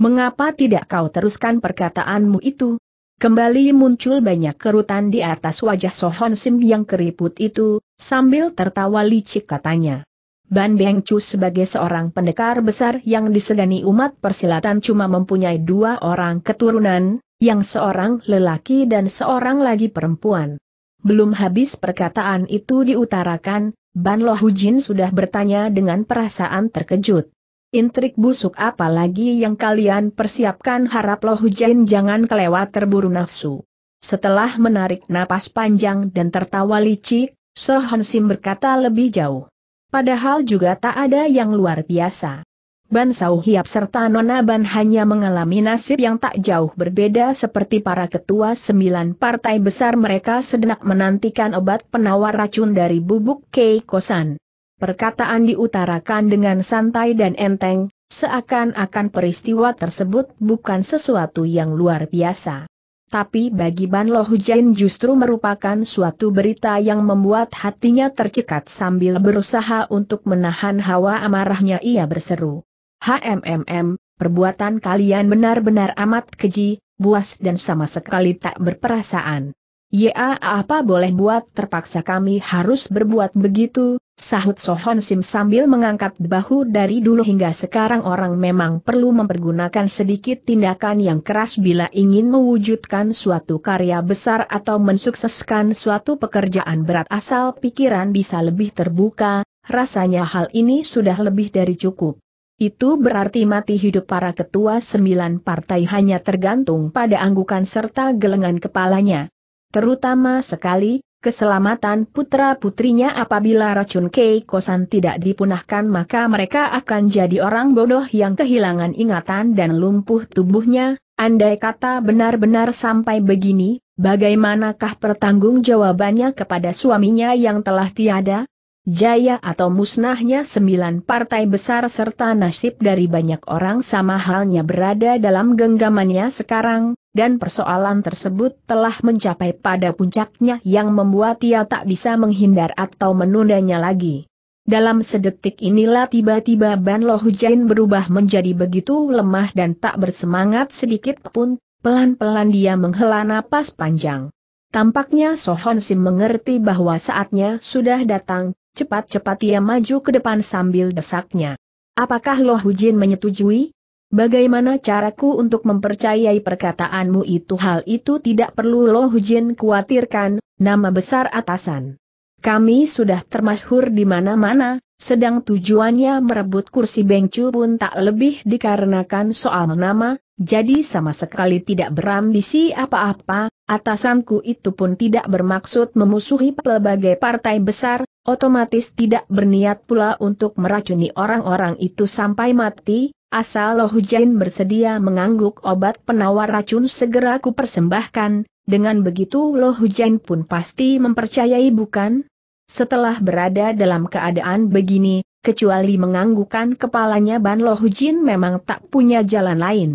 Mengapa tidak kau teruskan perkataanmu itu? Kembali muncul banyak kerutan di atas wajah Sohon Sim yang keriput itu, sambil tertawa licik katanya. Ban Beng Chu sebagai seorang pendekar besar yang disegani umat persilatan cuma mempunyai dua orang keturunan, yang seorang lelaki dan seorang lagi perempuan. Belum habis perkataan itu diutarakan, Ban Lo Hujin sudah bertanya dengan perasaan terkejut. Intrik busuk apa lagi yang kalian persiapkan harap loh Hujen jangan kelewat terburu nafsu. Setelah menarik napas panjang dan tertawa licik, Sohan Sim berkata lebih jauh. Padahal juga tak ada yang luar biasa. Ban Sau Hiap serta Nona Ban hanya mengalami nasib yang tak jauh berbeda seperti para ketua sembilan partai besar mereka sedang menantikan obat penawar racun dari bubuk Kei Kosan. Perkataan diutarakan dengan santai dan enteng, seakan-akan peristiwa tersebut bukan sesuatu yang luar biasa. Tapi bagi Ban Lo Hujain justru merupakan suatu berita yang membuat hatinya tercekat sambil berusaha untuk menahan hawa amarahnya ia berseru. HMMM, perbuatan kalian benar-benar amat keji, buas dan sama sekali tak berperasaan. Ya apa boleh buat terpaksa kami harus berbuat begitu, sahut Sohon Sim sambil mengangkat bahu dari dulu hingga sekarang orang memang perlu mempergunakan sedikit tindakan yang keras bila ingin mewujudkan suatu karya besar atau mensukseskan suatu pekerjaan berat asal pikiran bisa lebih terbuka, rasanya hal ini sudah lebih dari cukup. Itu berarti mati hidup para ketua sembilan partai hanya tergantung pada anggukan serta gelengan kepalanya. Terutama sekali, keselamatan putra-putrinya apabila racun kei kosan tidak dipunahkan maka mereka akan jadi orang bodoh yang kehilangan ingatan dan lumpuh tubuhnya, andai kata benar-benar sampai begini, bagaimanakah pertanggungjawabannya kepada suaminya yang telah tiada? Jaya atau musnahnya sembilan partai besar serta nasib dari banyak orang sama halnya berada dalam genggamannya sekarang, dan persoalan tersebut telah mencapai pada puncaknya yang membuat ia tak bisa menghindar atau menundanya lagi. Dalam sedetik inilah tiba-tiba Ban Lo Hujain berubah menjadi begitu lemah dan tak bersemangat sedikit pun, pelan-pelan dia menghela napas panjang. Tampaknya Sohon Sim mengerti bahwa saatnya sudah datang, cepat-cepat ia maju ke depan sambil desaknya. Apakah Lo Hujin menyetujui? Bagaimana caraku untuk mempercayai perkataanmu itu hal itu tidak perlu Lo Hujin khawatirkan, nama besar atasan. Kami sudah termasyhur di mana-mana, sedang tujuannya merebut kursi bengcu pun tak lebih dikarenakan soal nama, jadi sama sekali tidak berambisi apa-apa, atasanku itu pun tidak bermaksud memusuhi pelbagai partai besar, otomatis tidak berniat pula untuk meracuni orang-orang itu sampai mati, Asal Lo Hujain bersedia mengangguk obat penawar racun segera kupersembahkan. dengan begitu Lo Hujain pun pasti mempercayai bukan? Setelah berada dalam keadaan begini, kecuali menganggukan kepalanya Ban Lo Hujin memang tak punya jalan lain.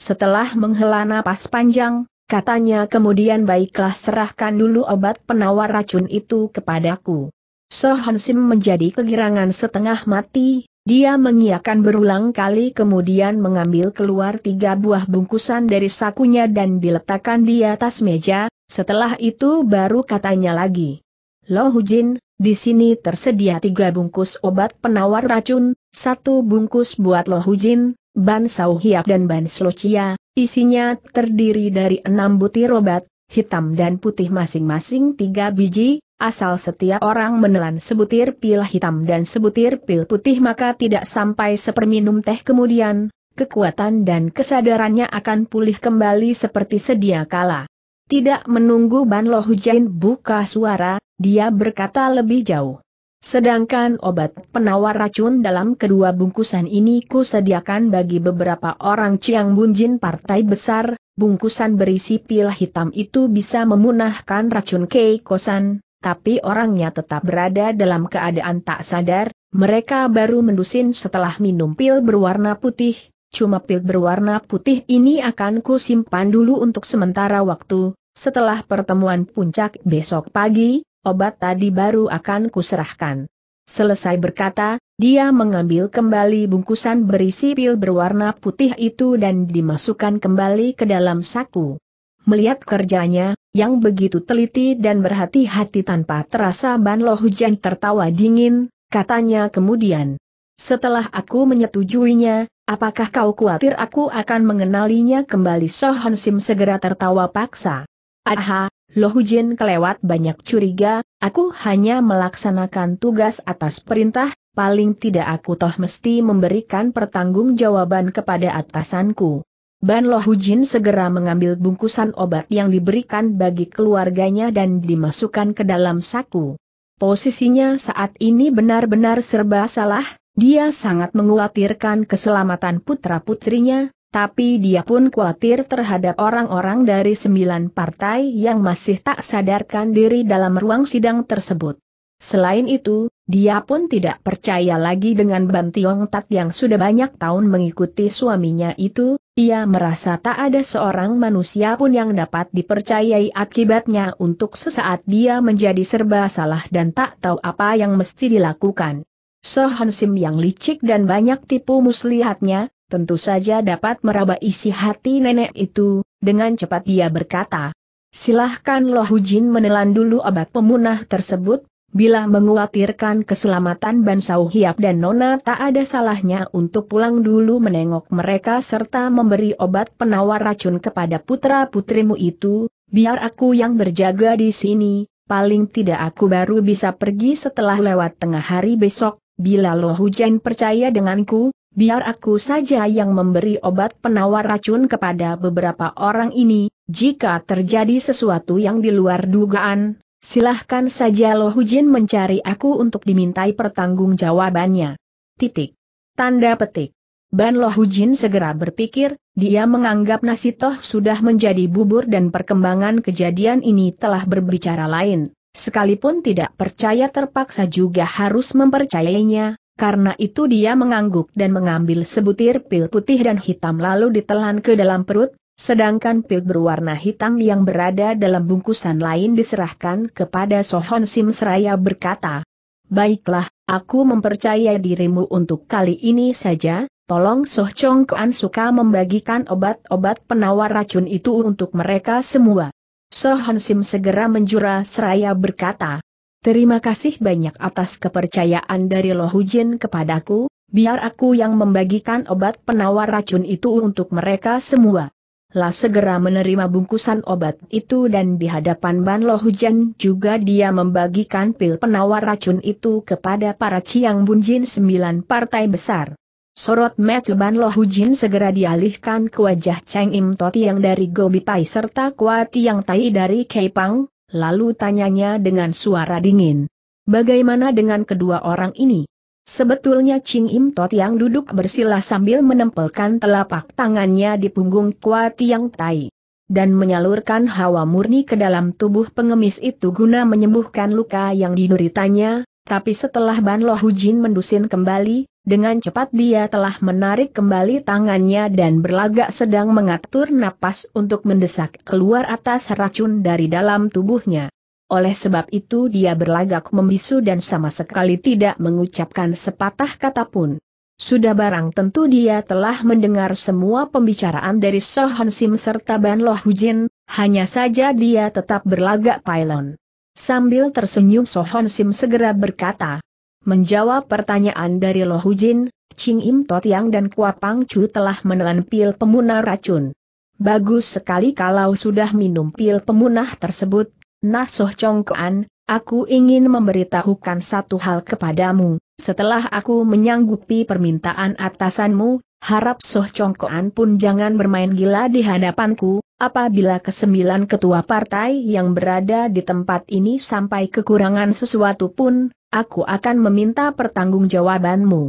Setelah menghela napas panjang, katanya kemudian baiklah serahkan dulu obat penawar racun itu kepadaku. So Hansim menjadi kegirangan setengah mati, dia mengiakan berulang kali kemudian mengambil keluar tiga buah bungkusan dari sakunya dan diletakkan di atas meja, setelah itu baru katanya lagi. Lo Hujin, di sini tersedia tiga bungkus obat penawar racun, satu bungkus buat Lo Hujin, Ban Sau Hiap dan Ban Slocia, isinya terdiri dari enam butir obat, hitam dan putih masing-masing tiga biji, asal setiap orang menelan sebutir pil hitam dan sebutir pil putih maka tidak sampai seperminum teh kemudian, kekuatan dan kesadarannya akan pulih kembali seperti sedia kala. Tidak menunggu Ban Loh buka suara, dia berkata lebih jauh. Sedangkan obat penawar racun dalam kedua bungkusan ini kusediakan bagi beberapa orang Ciang Bunjin partai besar, bungkusan berisi pil hitam itu bisa memunahkan racun Kei Kosan, tapi orangnya tetap berada dalam keadaan tak sadar, mereka baru mendusin setelah minum pil berwarna putih, cuma pil berwarna putih ini akan ku simpan dulu untuk sementara waktu, setelah pertemuan puncak besok pagi, obat tadi baru akan kuserahkan. Selesai berkata, dia mengambil kembali bungkusan berisi pil berwarna putih itu dan dimasukkan kembali ke dalam saku. Melihat kerjanya, yang begitu teliti dan berhati-hati tanpa terasa Ban Lo Hujan tertawa dingin, katanya kemudian. Setelah aku menyetujuinya, apakah kau khawatir aku akan mengenalinya kembali Sohon Sim segera tertawa paksa. Aha, Hujan kelewat banyak curiga, Aku hanya melaksanakan tugas atas perintah, paling tidak aku toh mesti memberikan pertanggungjawaban kepada atasanku. Ban Loh Hujin segera mengambil bungkusan obat yang diberikan bagi keluarganya dan dimasukkan ke dalam saku. Posisinya saat ini benar-benar serba salah, dia sangat mengkhawatirkan keselamatan putra-putrinya, tapi dia pun khawatir terhadap orang-orang dari sembilan partai yang masih tak sadarkan diri dalam ruang sidang tersebut. Selain itu, dia pun tidak percaya lagi dengan Ban Tat yang sudah banyak tahun mengikuti suaminya itu, ia merasa tak ada seorang manusia pun yang dapat dipercayai akibatnya untuk sesaat dia menjadi serba salah dan tak tahu apa yang mesti dilakukan. Sohan Sim yang licik dan banyak tipu muslihatnya, tentu saja dapat meraba isi hati nenek itu, dengan cepat dia berkata. Silahkan loh hujin menelan dulu obat pemunah tersebut, bila menguatirkan keselamatan Bansau Hiap dan Nona tak ada salahnya untuk pulang dulu menengok mereka serta memberi obat penawar racun kepada putra-putrimu itu, biar aku yang berjaga di sini, paling tidak aku baru bisa pergi setelah lewat tengah hari besok, bila loh hujin percaya denganku, biar aku saja yang memberi obat penawar racun kepada beberapa orang ini, jika terjadi sesuatu yang di luar dugaan, silahkan saja Loh Hujin mencari aku untuk dimintai pertanggungjawabannya. Titik. Tanda petik. Ban Loh Hujin segera berpikir, dia menganggap nasi toh sudah menjadi bubur dan perkembangan kejadian ini telah berbicara lain. Sekalipun tidak percaya terpaksa juga harus mempercayainya, karena itu dia mengangguk dan mengambil sebutir pil putih dan hitam lalu ditelan ke dalam perut, sedangkan pil berwarna hitam yang berada dalam bungkusan lain diserahkan kepada Sohon Sim Seraya berkata, Baiklah, aku mempercaya dirimu untuk kali ini saja, Tolong Soh Chong Kuan suka membagikan obat-obat penawar racun itu untuk mereka semua. Sohon Sim segera menjura seraya berkata, Terima kasih banyak atas kepercayaan dari Lohujin kepadaku, biar aku yang membagikan obat penawar racun itu untuk mereka semua. La segera menerima bungkusan obat itu dan di hadapan Ban Lohujan juga dia membagikan pil penawar racun itu kepada para Ciang Bunjin sembilan partai besar. Sorot match Ban Lohujin segera dialihkan ke wajah Cheng Im Toti yang dari Gobi Pai serta Kuati yang Tai dari Pang lalu tanyanya dengan suara dingin. Bagaimana dengan kedua orang ini? Sebetulnya Ching Im Tot yang duduk bersila sambil menempelkan telapak tangannya di punggung Kwa Tiang Tai. Dan menyalurkan hawa murni ke dalam tubuh pengemis itu guna menyembuhkan luka yang dideritanya, tapi setelah Ban Loh Hujin mendusin kembali, dengan cepat dia telah menarik kembali tangannya dan berlagak sedang mengatur napas untuk mendesak keluar atas racun dari dalam tubuhnya. Oleh sebab itu dia berlagak membisu dan sama sekali tidak mengucapkan sepatah kata pun. Sudah barang tentu dia telah mendengar semua pembicaraan dari Sohan Sim serta Ban Loh Hujin, hanya saja dia tetap berlagak pylon. Sambil tersenyum Sohon Sim segera berkata. Menjawab pertanyaan dari Lohujin, Ching Im Yang dan Kua Pang Chu telah menelan pil pemunah racun. Bagus sekali kalau sudah minum pil pemunah tersebut, Nah Soh Chong Kuan, aku ingin memberitahukan satu hal kepadamu, setelah aku menyanggupi permintaan atasanmu, Harap Soh Congkoan pun jangan bermain gila di hadapanku, apabila kesembilan ketua partai yang berada di tempat ini sampai kekurangan sesuatu pun, aku akan meminta pertanggungjawabanmu.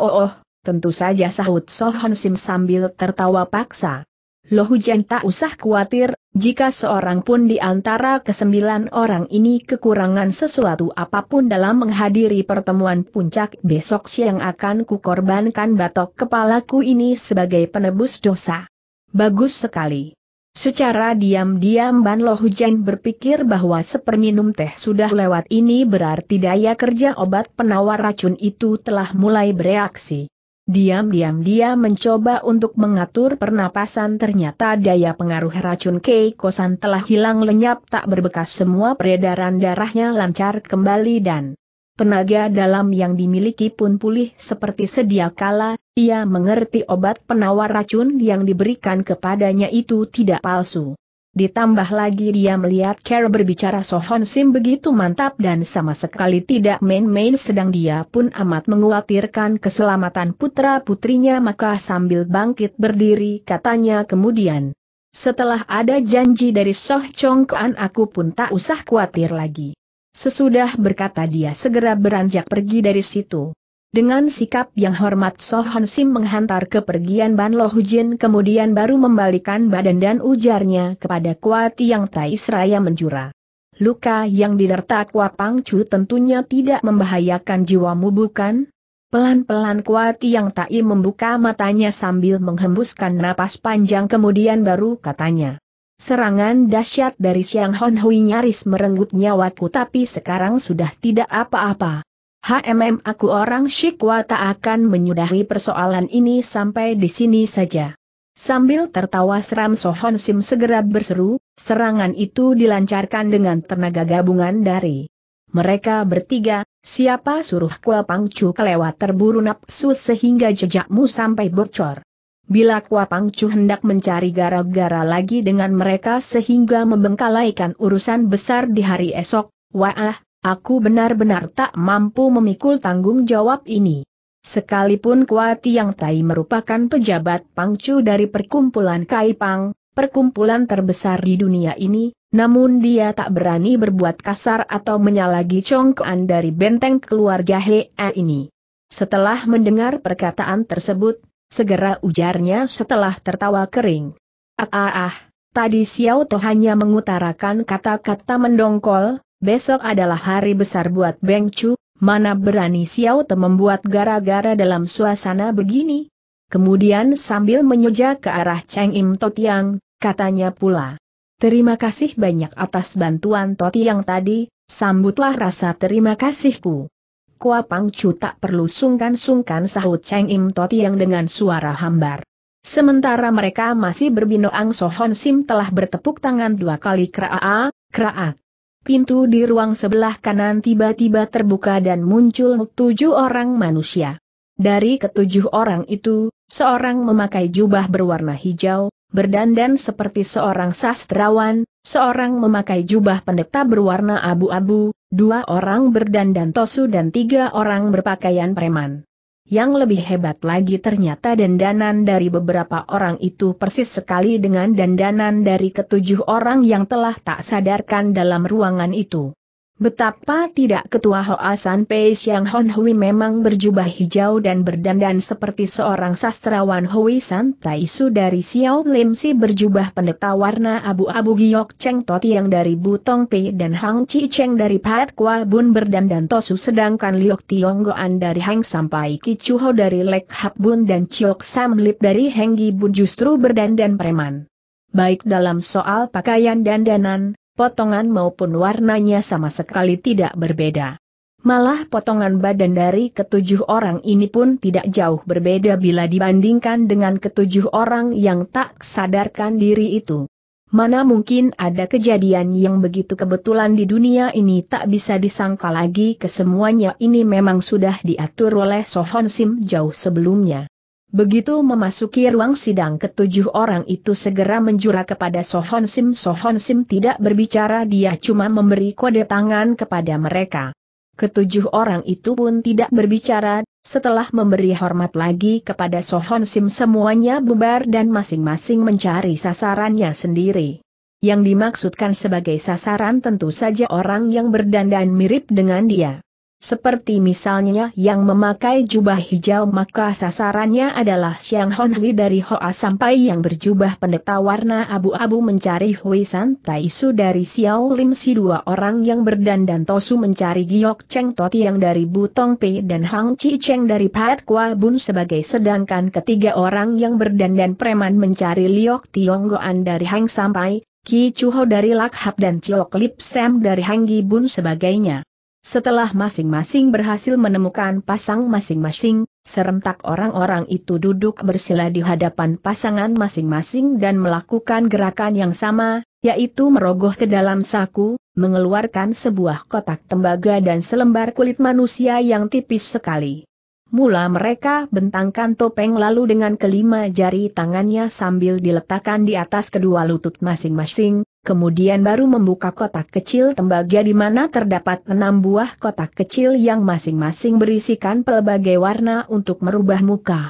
Oh, oh, oh tentu saja sahut Soh Hon Sim sambil tertawa paksa. Loh hujan tak usah khawatir, jika seorang pun di antara kesembilan orang ini kekurangan sesuatu apapun dalam menghadiri pertemuan puncak besok siang akan kukorbankan batok kepalaku ini sebagai penebus dosa. Bagus sekali. Secara diam-diam Ban Lo Hujan berpikir bahwa seperminum teh sudah lewat ini berarti daya kerja obat penawar racun itu telah mulai bereaksi. Diam-diam dia mencoba untuk mengatur pernapasan ternyata daya pengaruh racun Keikosan telah hilang lenyap tak berbekas semua peredaran darahnya lancar kembali dan tenaga dalam yang dimiliki pun pulih seperti sedia kala, ia mengerti obat penawar racun yang diberikan kepadanya itu tidak palsu. Ditambah lagi dia melihat Carol berbicara Sohon Sim begitu mantap dan sama sekali tidak main-main sedang dia pun amat mengkhawatirkan keselamatan putra-putrinya maka sambil bangkit berdiri katanya kemudian. Setelah ada janji dari Soh Chong Kuan aku pun tak usah khawatir lagi. Sesudah berkata dia segera beranjak pergi dari situ. Dengan sikap yang hormat Sohon Sim menghantar kepergian Ban Lo Hujin kemudian baru membalikan badan dan ujarnya kepada Kuati yang Tai Seraya menjura. Luka yang diderita Pang Chu tentunya tidak membahayakan jiwamu bukan? Pelan-pelan Kuat yang Tai membuka matanya sambil menghembuskan napas panjang kemudian baru katanya. Serangan dahsyat dari Xiang Hon Hui nyaris merenggut nyawaku tapi sekarang sudah tidak apa-apa. HMM aku orang Shikwa tak akan menyudahi persoalan ini sampai di sini saja. Sambil tertawa seram Sohon Sim segera berseru, serangan itu dilancarkan dengan tenaga gabungan dari mereka bertiga, siapa suruh Kua Pangcu kelewat terburu nafsu sehingga jejakmu sampai bocor. Bila Kua Pangcu hendak mencari gara-gara lagi dengan mereka sehingga membengkalaikan urusan besar di hari esok, Wah, Aku benar-benar tak mampu memikul tanggung jawab ini. Sekalipun Kuati Yang Tai merupakan pejabat pangcu dari perkumpulan Kaipang, perkumpulan terbesar di dunia ini, namun dia tak berani berbuat kasar atau menyalagi congkoan dari benteng keluarga A ini. Setelah mendengar perkataan tersebut, segera ujarnya setelah tertawa kering. Ah ah ah, tadi Xiao To hanya mengutarakan kata-kata mendongkol, besok adalah hari besar buat Beng Chu, mana berani Xiao Te membuat gara-gara dalam suasana begini? Kemudian sambil menyejak ke arah Cheng Im Yang, katanya pula. Terima kasih banyak atas bantuan Yang tadi, sambutlah rasa terima kasihku. Kua Pang Chu tak perlu sungkan-sungkan sahut Cheng Im Yang dengan suara hambar. Sementara mereka masih berbinoang Sohon Sim telah bertepuk tangan dua kali kraa, kraa. Pintu di ruang sebelah kanan tiba-tiba terbuka dan muncul tujuh orang manusia. Dari ketujuh orang itu, seorang memakai jubah berwarna hijau, berdandan seperti seorang sastrawan, seorang memakai jubah pendeta berwarna abu-abu, dua orang berdandan tosu dan tiga orang berpakaian preman. Yang lebih hebat lagi ternyata dandanan dari beberapa orang itu persis sekali dengan dandanan dari ketujuh orang yang telah tak sadarkan dalam ruangan itu. Betapa tidak ketua Hoasan Pei Xiang Hon Hui memang berjubah hijau dan berdandan seperti seorang sastrawan Hui Santai Su dari Xiao Lim Si berjubah pendeta warna abu-abu Giok Cheng Toti yang dari Butong Pei dan Hang Chi Cheng dari Pat Kwa Bun berdandan Tosu sedangkan Liok Tiong Goan dari Hang Sampai Kichuho dari Lek Hap Bun dan Chiok Sam Lip dari Heng Gi Bun justru berdandan preman. Baik dalam soal pakaian dan dandanan, potongan maupun warnanya sama sekali tidak berbeda. Malah potongan badan dari ketujuh orang ini pun tidak jauh berbeda bila dibandingkan dengan ketujuh orang yang tak sadarkan diri itu. Mana mungkin ada kejadian yang begitu kebetulan di dunia ini tak bisa disangka lagi kesemuanya ini memang sudah diatur oleh Sohon Sim jauh sebelumnya. Begitu memasuki ruang sidang ketujuh orang itu segera menjura kepada Sohon Sim. Sohon Sim tidak berbicara dia cuma memberi kode tangan kepada mereka. Ketujuh orang itu pun tidak berbicara, setelah memberi hormat lagi kepada Sohon Sim semuanya bubar dan masing-masing mencari sasarannya sendiri. Yang dimaksudkan sebagai sasaran tentu saja orang yang berdandan mirip dengan dia. Seperti misalnya yang memakai jubah hijau maka sasarannya adalah Xiang Honhui dari Hoa sampai yang berjubah pendeta warna abu-abu mencari Hui San Taisu dari Xiao Lim Si dua orang yang berdandan Tosu mencari Giok Cheng Toti yang dari Butong Pei dan Hang Chi Cheng dari Pat Kwa Bun sebagai sedangkan ketiga orang yang berdandan preman mencari Liok Tionggoan dari Hang Sampai, Ki Chuho dari Lakhap dan Chiok Lip Sam dari Hang Gi Bun sebagainya. Setelah masing-masing berhasil menemukan pasang masing-masing, serentak orang-orang itu duduk bersila di hadapan pasangan masing-masing dan melakukan gerakan yang sama, yaitu merogoh ke dalam saku, mengeluarkan sebuah kotak tembaga dan selembar kulit manusia yang tipis sekali. Mula mereka bentangkan topeng lalu dengan kelima jari tangannya sambil diletakkan di atas kedua lutut masing-masing, kemudian baru membuka kotak kecil tembaga di mana terdapat enam buah kotak kecil yang masing-masing berisikan pelbagai warna untuk merubah muka.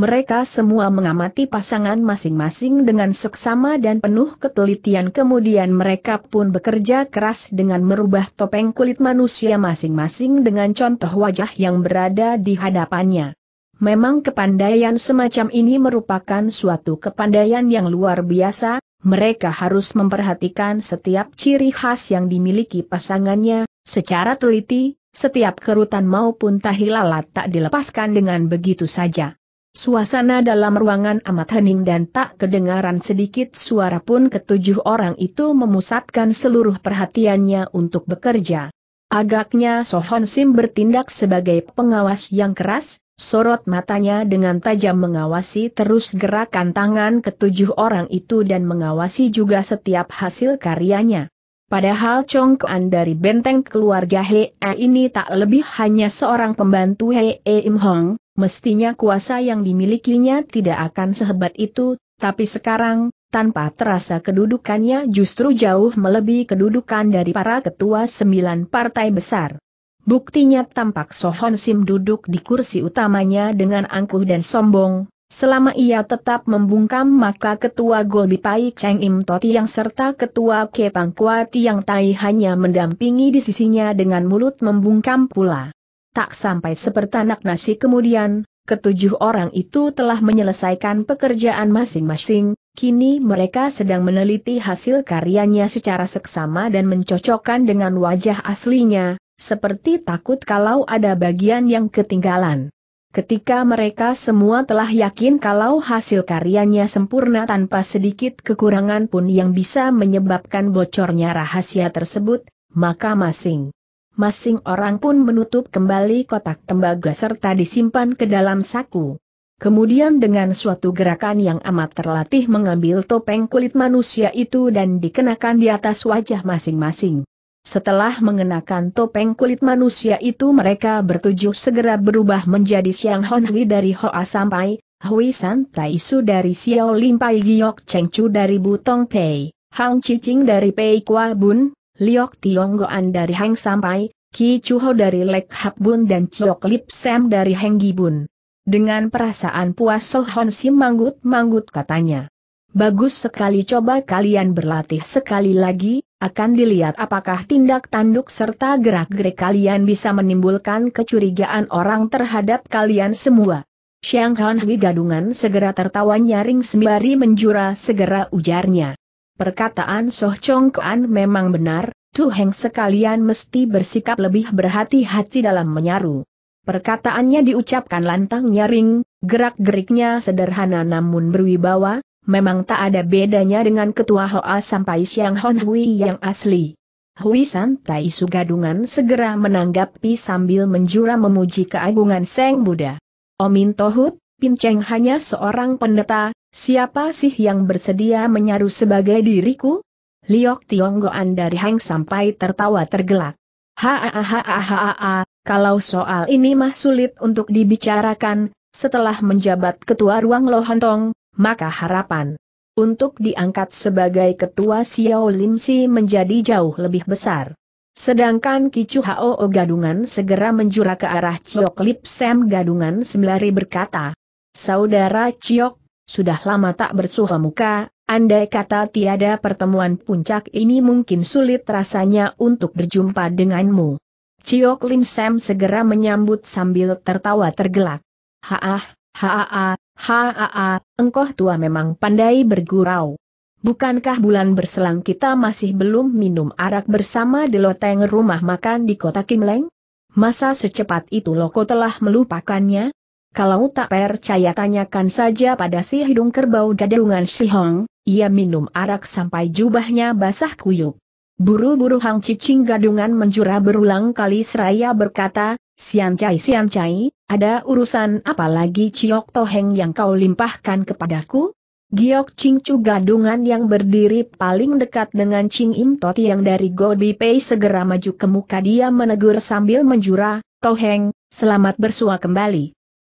Mereka semua mengamati pasangan masing-masing dengan seksama dan penuh ketelitian kemudian mereka pun bekerja keras dengan merubah topeng kulit manusia masing-masing dengan contoh wajah yang berada di hadapannya. Memang kepandaian semacam ini merupakan suatu kepandaian yang luar biasa, mereka harus memperhatikan setiap ciri khas yang dimiliki pasangannya, secara teliti, setiap kerutan maupun tahi lalat tak dilepaskan dengan begitu saja. Suasana dalam ruangan amat hening dan tak kedengaran sedikit suara pun ketujuh orang itu memusatkan seluruh perhatiannya untuk bekerja. Agaknya Sohon Sim bertindak sebagai pengawas yang keras, sorot matanya dengan tajam mengawasi terus gerakan tangan ketujuh orang itu dan mengawasi juga setiap hasil karyanya. Padahal Chongkoan dari benteng keluarga Hee ini tak lebih hanya seorang pembantu Hee Im Hong, mestinya kuasa yang dimilikinya tidak akan sehebat itu, tapi sekarang, tanpa terasa kedudukannya justru jauh melebihi kedudukan dari para ketua sembilan partai besar. Buktinya tampak Sohon Sim duduk di kursi utamanya dengan angkuh dan sombong, Selama ia tetap membungkam maka ketua Gobi Pai Cheng Im Toti yang serta ketua Kepang Kuat yang Tai hanya mendampingi di sisinya dengan mulut membungkam pula. Tak sampai seperti sepertanak nasi kemudian, ketujuh orang itu telah menyelesaikan pekerjaan masing-masing, kini mereka sedang meneliti hasil karyanya secara seksama dan mencocokkan dengan wajah aslinya, seperti takut kalau ada bagian yang ketinggalan. Ketika mereka semua telah yakin kalau hasil karyanya sempurna tanpa sedikit kekurangan pun yang bisa menyebabkan bocornya rahasia tersebut, maka masing masing orang pun menutup kembali kotak tembaga serta disimpan ke dalam saku. Kemudian dengan suatu gerakan yang amat terlatih mengambil topeng kulit manusia itu dan dikenakan di atas wajah masing-masing. Setelah mengenakan topeng kulit manusia itu mereka bertujuh segera berubah menjadi Siang Hon Hui dari Hoa Sampai, Hui San Tai Su dari Xiao Lim Pai Giok Cheng Chu dari Butong Pei, Hang Cicing dari Pei Kua Bun, Liok Tionggoan dari Hang Sampai, Ki Ho dari Lek Hap Bun dan Chok Lip Sam dari Heng Gi Bun. Dengan perasaan puas Sohon Sim manggut-manggut katanya. Bagus sekali coba kalian berlatih sekali lagi, akan dilihat apakah tindak tanduk serta gerak-gerik kalian bisa menimbulkan kecurigaan orang terhadap kalian semua. Xiang Han gadungan segera tertawa nyaring sembari menjura segera ujarnya. Perkataan Soh Chong Kuan memang benar, tuheng sekalian mesti bersikap lebih berhati-hati dalam menyaru. Perkataannya diucapkan lantang nyaring, gerak-geriknya sederhana namun berwibawa, memang tak ada bedanya dengan ketua Hoa sampai Siang Hon Hui yang asli. Hui Santai gadungan segera menanggapi sambil menjura memuji keagungan Seng Buddha. Omin Tohut, Pinceng hanya seorang pendeta, siapa sih yang bersedia menyaru sebagai diriku? Liok Tionggoan dari Hang sampai tertawa tergelak. Hahaha, kalau soal ini mah sulit untuk dibicarakan, setelah menjabat ketua ruang Lohontong, maka harapan untuk diangkat sebagai ketua Xiao Lim Si menjadi jauh lebih besar. Sedangkan Kicu Hao Gadungan segera menjura ke arah Ciok Lip Sam Gadungan sembari berkata, Saudara Ciok, sudah lama tak bersuha muka, andai kata tiada pertemuan puncak ini mungkin sulit rasanya untuk berjumpa denganmu. Ciok Lim Sam segera menyambut sambil tertawa tergelak. Haah, haa, Haa, engkau tua memang pandai bergurau. Bukankah bulan berselang kita masih belum minum arak bersama di loteng rumah makan di kota Kimleng? Masa secepat itu Loko telah melupakannya? Kalau tak percaya tanyakan saja pada si hidung kerbau gadungan si Hong, ia minum arak sampai jubahnya basah kuyup. Buru-buru Hang Cicing gadungan menjura berulang kali seraya berkata, Sian Cai Sian Cai, ada urusan apa lagi Ciok Toheng yang kau limpahkan kepadaku? Giok Ching Chu gadungan yang berdiri paling dekat dengan Ching Im Tot yang dari Gobi Pei segera maju ke muka dia menegur sambil menjura, Toheng, selamat bersua kembali.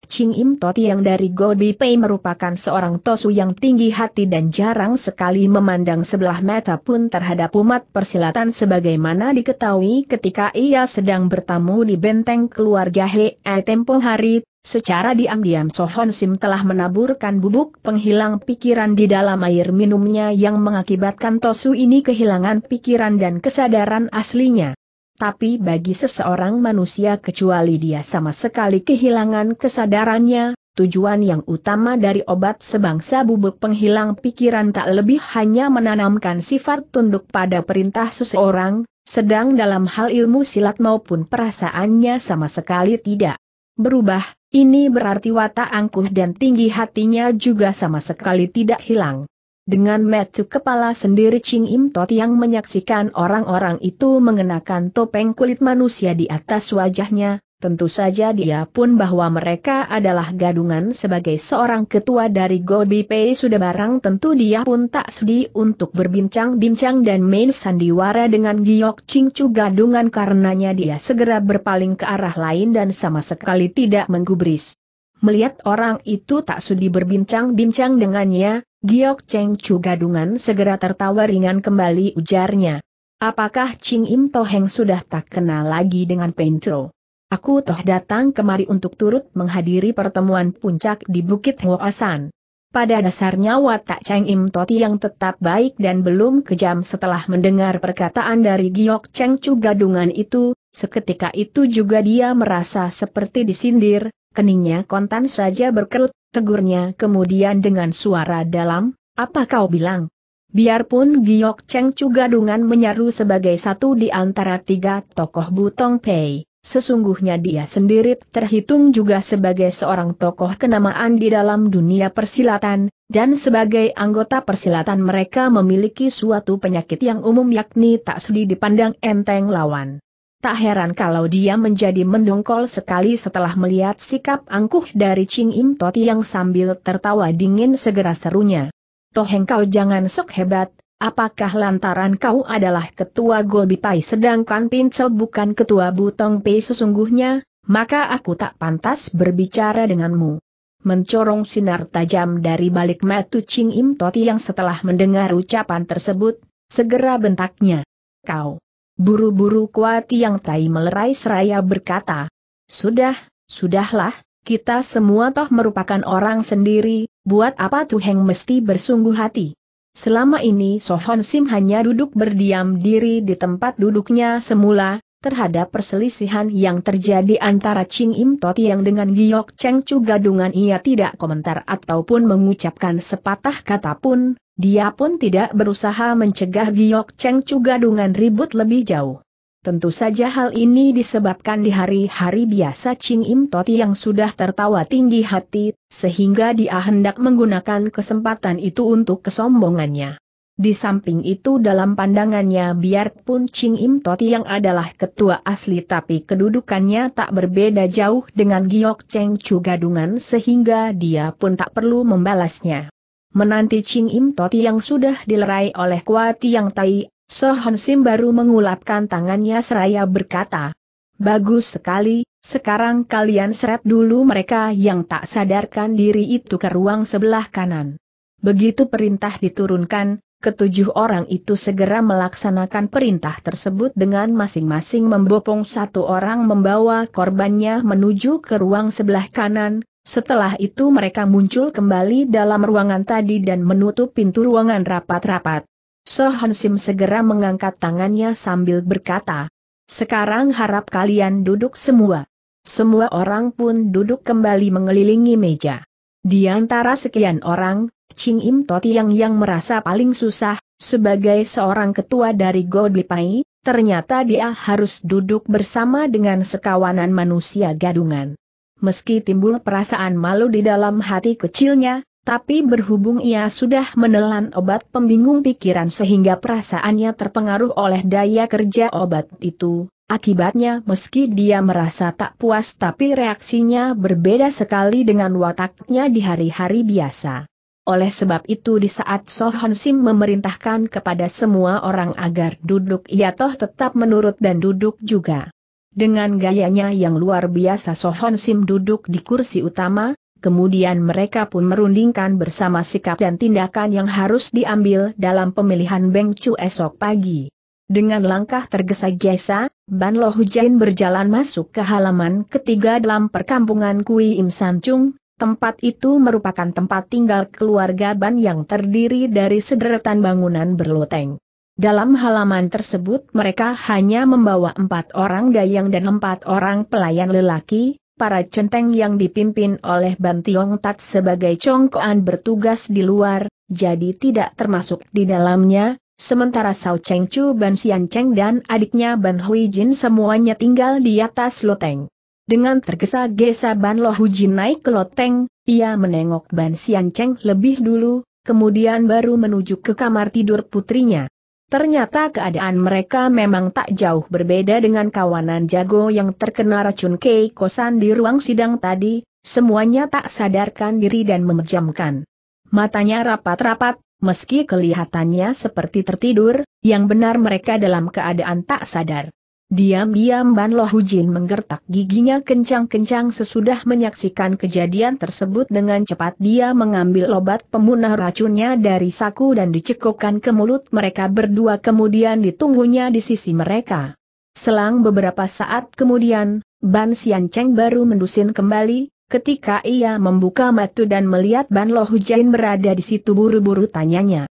Ching Im Tot yang dari Gobi Pei merupakan seorang tosu yang tinggi hati dan jarang sekali memandang sebelah mata pun terhadap umat persilatan sebagaimana diketahui ketika ia sedang bertamu di benteng keluarga Hei tempo hari Secara diam-diam Sohon Sim telah menaburkan bubuk penghilang pikiran di dalam air minumnya yang mengakibatkan Tosu ini kehilangan pikiran dan kesadaran aslinya tapi bagi seseorang manusia kecuali dia sama sekali kehilangan kesadarannya, tujuan yang utama dari obat sebangsa bubuk penghilang pikiran tak lebih hanya menanamkan sifat tunduk pada perintah seseorang, sedang dalam hal ilmu silat maupun perasaannya sama sekali tidak berubah, ini berarti watak angkuh dan tinggi hatinya juga sama sekali tidak hilang. Dengan metu kepala sendiri Ching Im Tot yang menyaksikan orang-orang itu mengenakan topeng kulit manusia di atas wajahnya, tentu saja dia pun bahwa mereka adalah gadungan sebagai seorang ketua dari Gobi Pei sudah barang tentu dia pun tak sedih untuk berbincang-bincang dan main sandiwara dengan Giok Ching Chu gadungan karenanya dia segera berpaling ke arah lain dan sama sekali tidak menggubris. Melihat orang itu tak sudi berbincang-bincang dengannya, Giok Cheng Chu gadungan segera tertawa ringan kembali ujarnya. Apakah Ching Im Toheng sudah tak kenal lagi dengan Pencho? Aku toh datang kemari untuk turut menghadiri pertemuan puncak di Bukit Hwoasan. Pada dasarnya watak Cheng Im Toti yang tetap baik dan belum kejam setelah mendengar perkataan dari Giok Cheng Chu gadungan itu, seketika itu juga dia merasa seperti disindir, keningnya kontan saja berkerut, tegurnya kemudian dengan suara dalam, apa kau bilang? Biarpun Giok Cheng Cugadungan menyaru sebagai satu di antara tiga tokoh Butong Pei, sesungguhnya dia sendiri terhitung juga sebagai seorang tokoh kenamaan di dalam dunia persilatan, dan sebagai anggota persilatan mereka memiliki suatu penyakit yang umum yakni tak sedih dipandang enteng lawan. Tak heran kalau dia menjadi mendongkol sekali setelah melihat sikap angkuh dari Ching Im Tot yang sambil tertawa dingin segera serunya. Toh engkau jangan sok hebat, apakah lantaran kau adalah ketua Gobi Pai sedangkan Pincel bukan ketua Butong Pai sesungguhnya, maka aku tak pantas berbicara denganmu. Mencorong sinar tajam dari balik mata Ching Im Tot yang setelah mendengar ucapan tersebut, segera bentaknya. Kau! Buru-buru kuat yang tai melerai seraya berkata, Sudah, sudahlah, kita semua toh merupakan orang sendiri, buat apa Tuheng mesti bersungguh hati. Selama ini Sohon Sim hanya duduk berdiam diri di tempat duduknya semula, terhadap perselisihan yang terjadi antara Ching Im yang dengan Giok Cheng Chu gadungan ia tidak komentar ataupun mengucapkan sepatah kata pun, dia pun tidak berusaha mencegah Giok Cheng gadungan ribut lebih jauh. Tentu saja hal ini disebabkan di hari-hari biasa Ching Im Toti yang sudah tertawa tinggi hati, sehingga dia hendak menggunakan kesempatan itu untuk kesombongannya. Di samping itu dalam pandangannya biarpun Ching Im Toti yang adalah ketua asli tapi kedudukannya tak berbeda jauh dengan Giok Cheng Chu Gadungan sehingga dia pun tak perlu membalasnya. Menanti Ching Im Toti yang sudah dilerai oleh Kuati yang Tai, Sohon Sim baru mengulapkan tangannya seraya berkata, Bagus sekali, sekarang kalian seret dulu mereka yang tak sadarkan diri itu ke ruang sebelah kanan. Begitu perintah diturunkan, ketujuh orang itu segera melaksanakan perintah tersebut dengan masing-masing membopong satu orang membawa korbannya menuju ke ruang sebelah kanan, setelah itu mereka muncul kembali dalam ruangan tadi dan menutup pintu ruangan rapat-rapat. Sohan Sim segera mengangkat tangannya sambil berkata, Sekarang harap kalian duduk semua. Semua orang pun duduk kembali mengelilingi meja. Di antara sekian orang, Ching Im Totiang yang merasa paling susah, sebagai seorang ketua dari Godlipai, ternyata dia harus duduk bersama dengan sekawanan manusia gadungan meski timbul perasaan malu di dalam hati kecilnya, tapi berhubung ia sudah menelan obat pembingung pikiran sehingga perasaannya terpengaruh oleh daya kerja obat itu, akibatnya meski dia merasa tak puas tapi reaksinya berbeda sekali dengan wataknya di hari-hari biasa. Oleh sebab itu di saat Sohon Sim memerintahkan kepada semua orang agar duduk ia toh tetap menurut dan duduk juga. Dengan gayanya yang luar biasa Sohon Sim duduk di kursi utama, kemudian mereka pun merundingkan bersama sikap dan tindakan yang harus diambil dalam pemilihan Beng Chu esok pagi. Dengan langkah tergesa-gesa, Ban Lo Hujain berjalan masuk ke halaman ketiga dalam perkampungan Kui Im San Chung, tempat itu merupakan tempat tinggal keluarga Ban yang terdiri dari sederetan bangunan berloteng. Dalam halaman tersebut mereka hanya membawa empat orang dayang dan empat orang pelayan lelaki, para centeng yang dipimpin oleh Bantiong Tat sebagai congkoan bertugas di luar, jadi tidak termasuk di dalamnya, sementara Sao Cheng Chu Ban Sian Cheng dan adiknya Ban Hui Jin semuanya tinggal di atas loteng. Dengan tergesa-gesa Ban Lo Hujin naik ke loteng, ia menengok Ban Sian Cheng lebih dulu, kemudian baru menuju ke kamar tidur putrinya. Ternyata keadaan mereka memang tak jauh berbeda dengan kawanan jago yang terkena racun kei kosan di ruang sidang tadi, semuanya tak sadarkan diri dan memejamkan. Matanya rapat-rapat, meski kelihatannya seperti tertidur, yang benar mereka dalam keadaan tak sadar. Diam-diam Ban Lo Hujin menggertak giginya kencang-kencang sesudah menyaksikan kejadian tersebut dengan cepat dia mengambil obat pemunah racunnya dari saku dan dicekokkan ke mulut mereka berdua kemudian ditunggunya di sisi mereka. Selang beberapa saat kemudian, Ban Sian Cheng baru mendusin kembali, ketika ia membuka mata dan melihat Ban Lo Hujin berada di situ buru-buru tanyanya.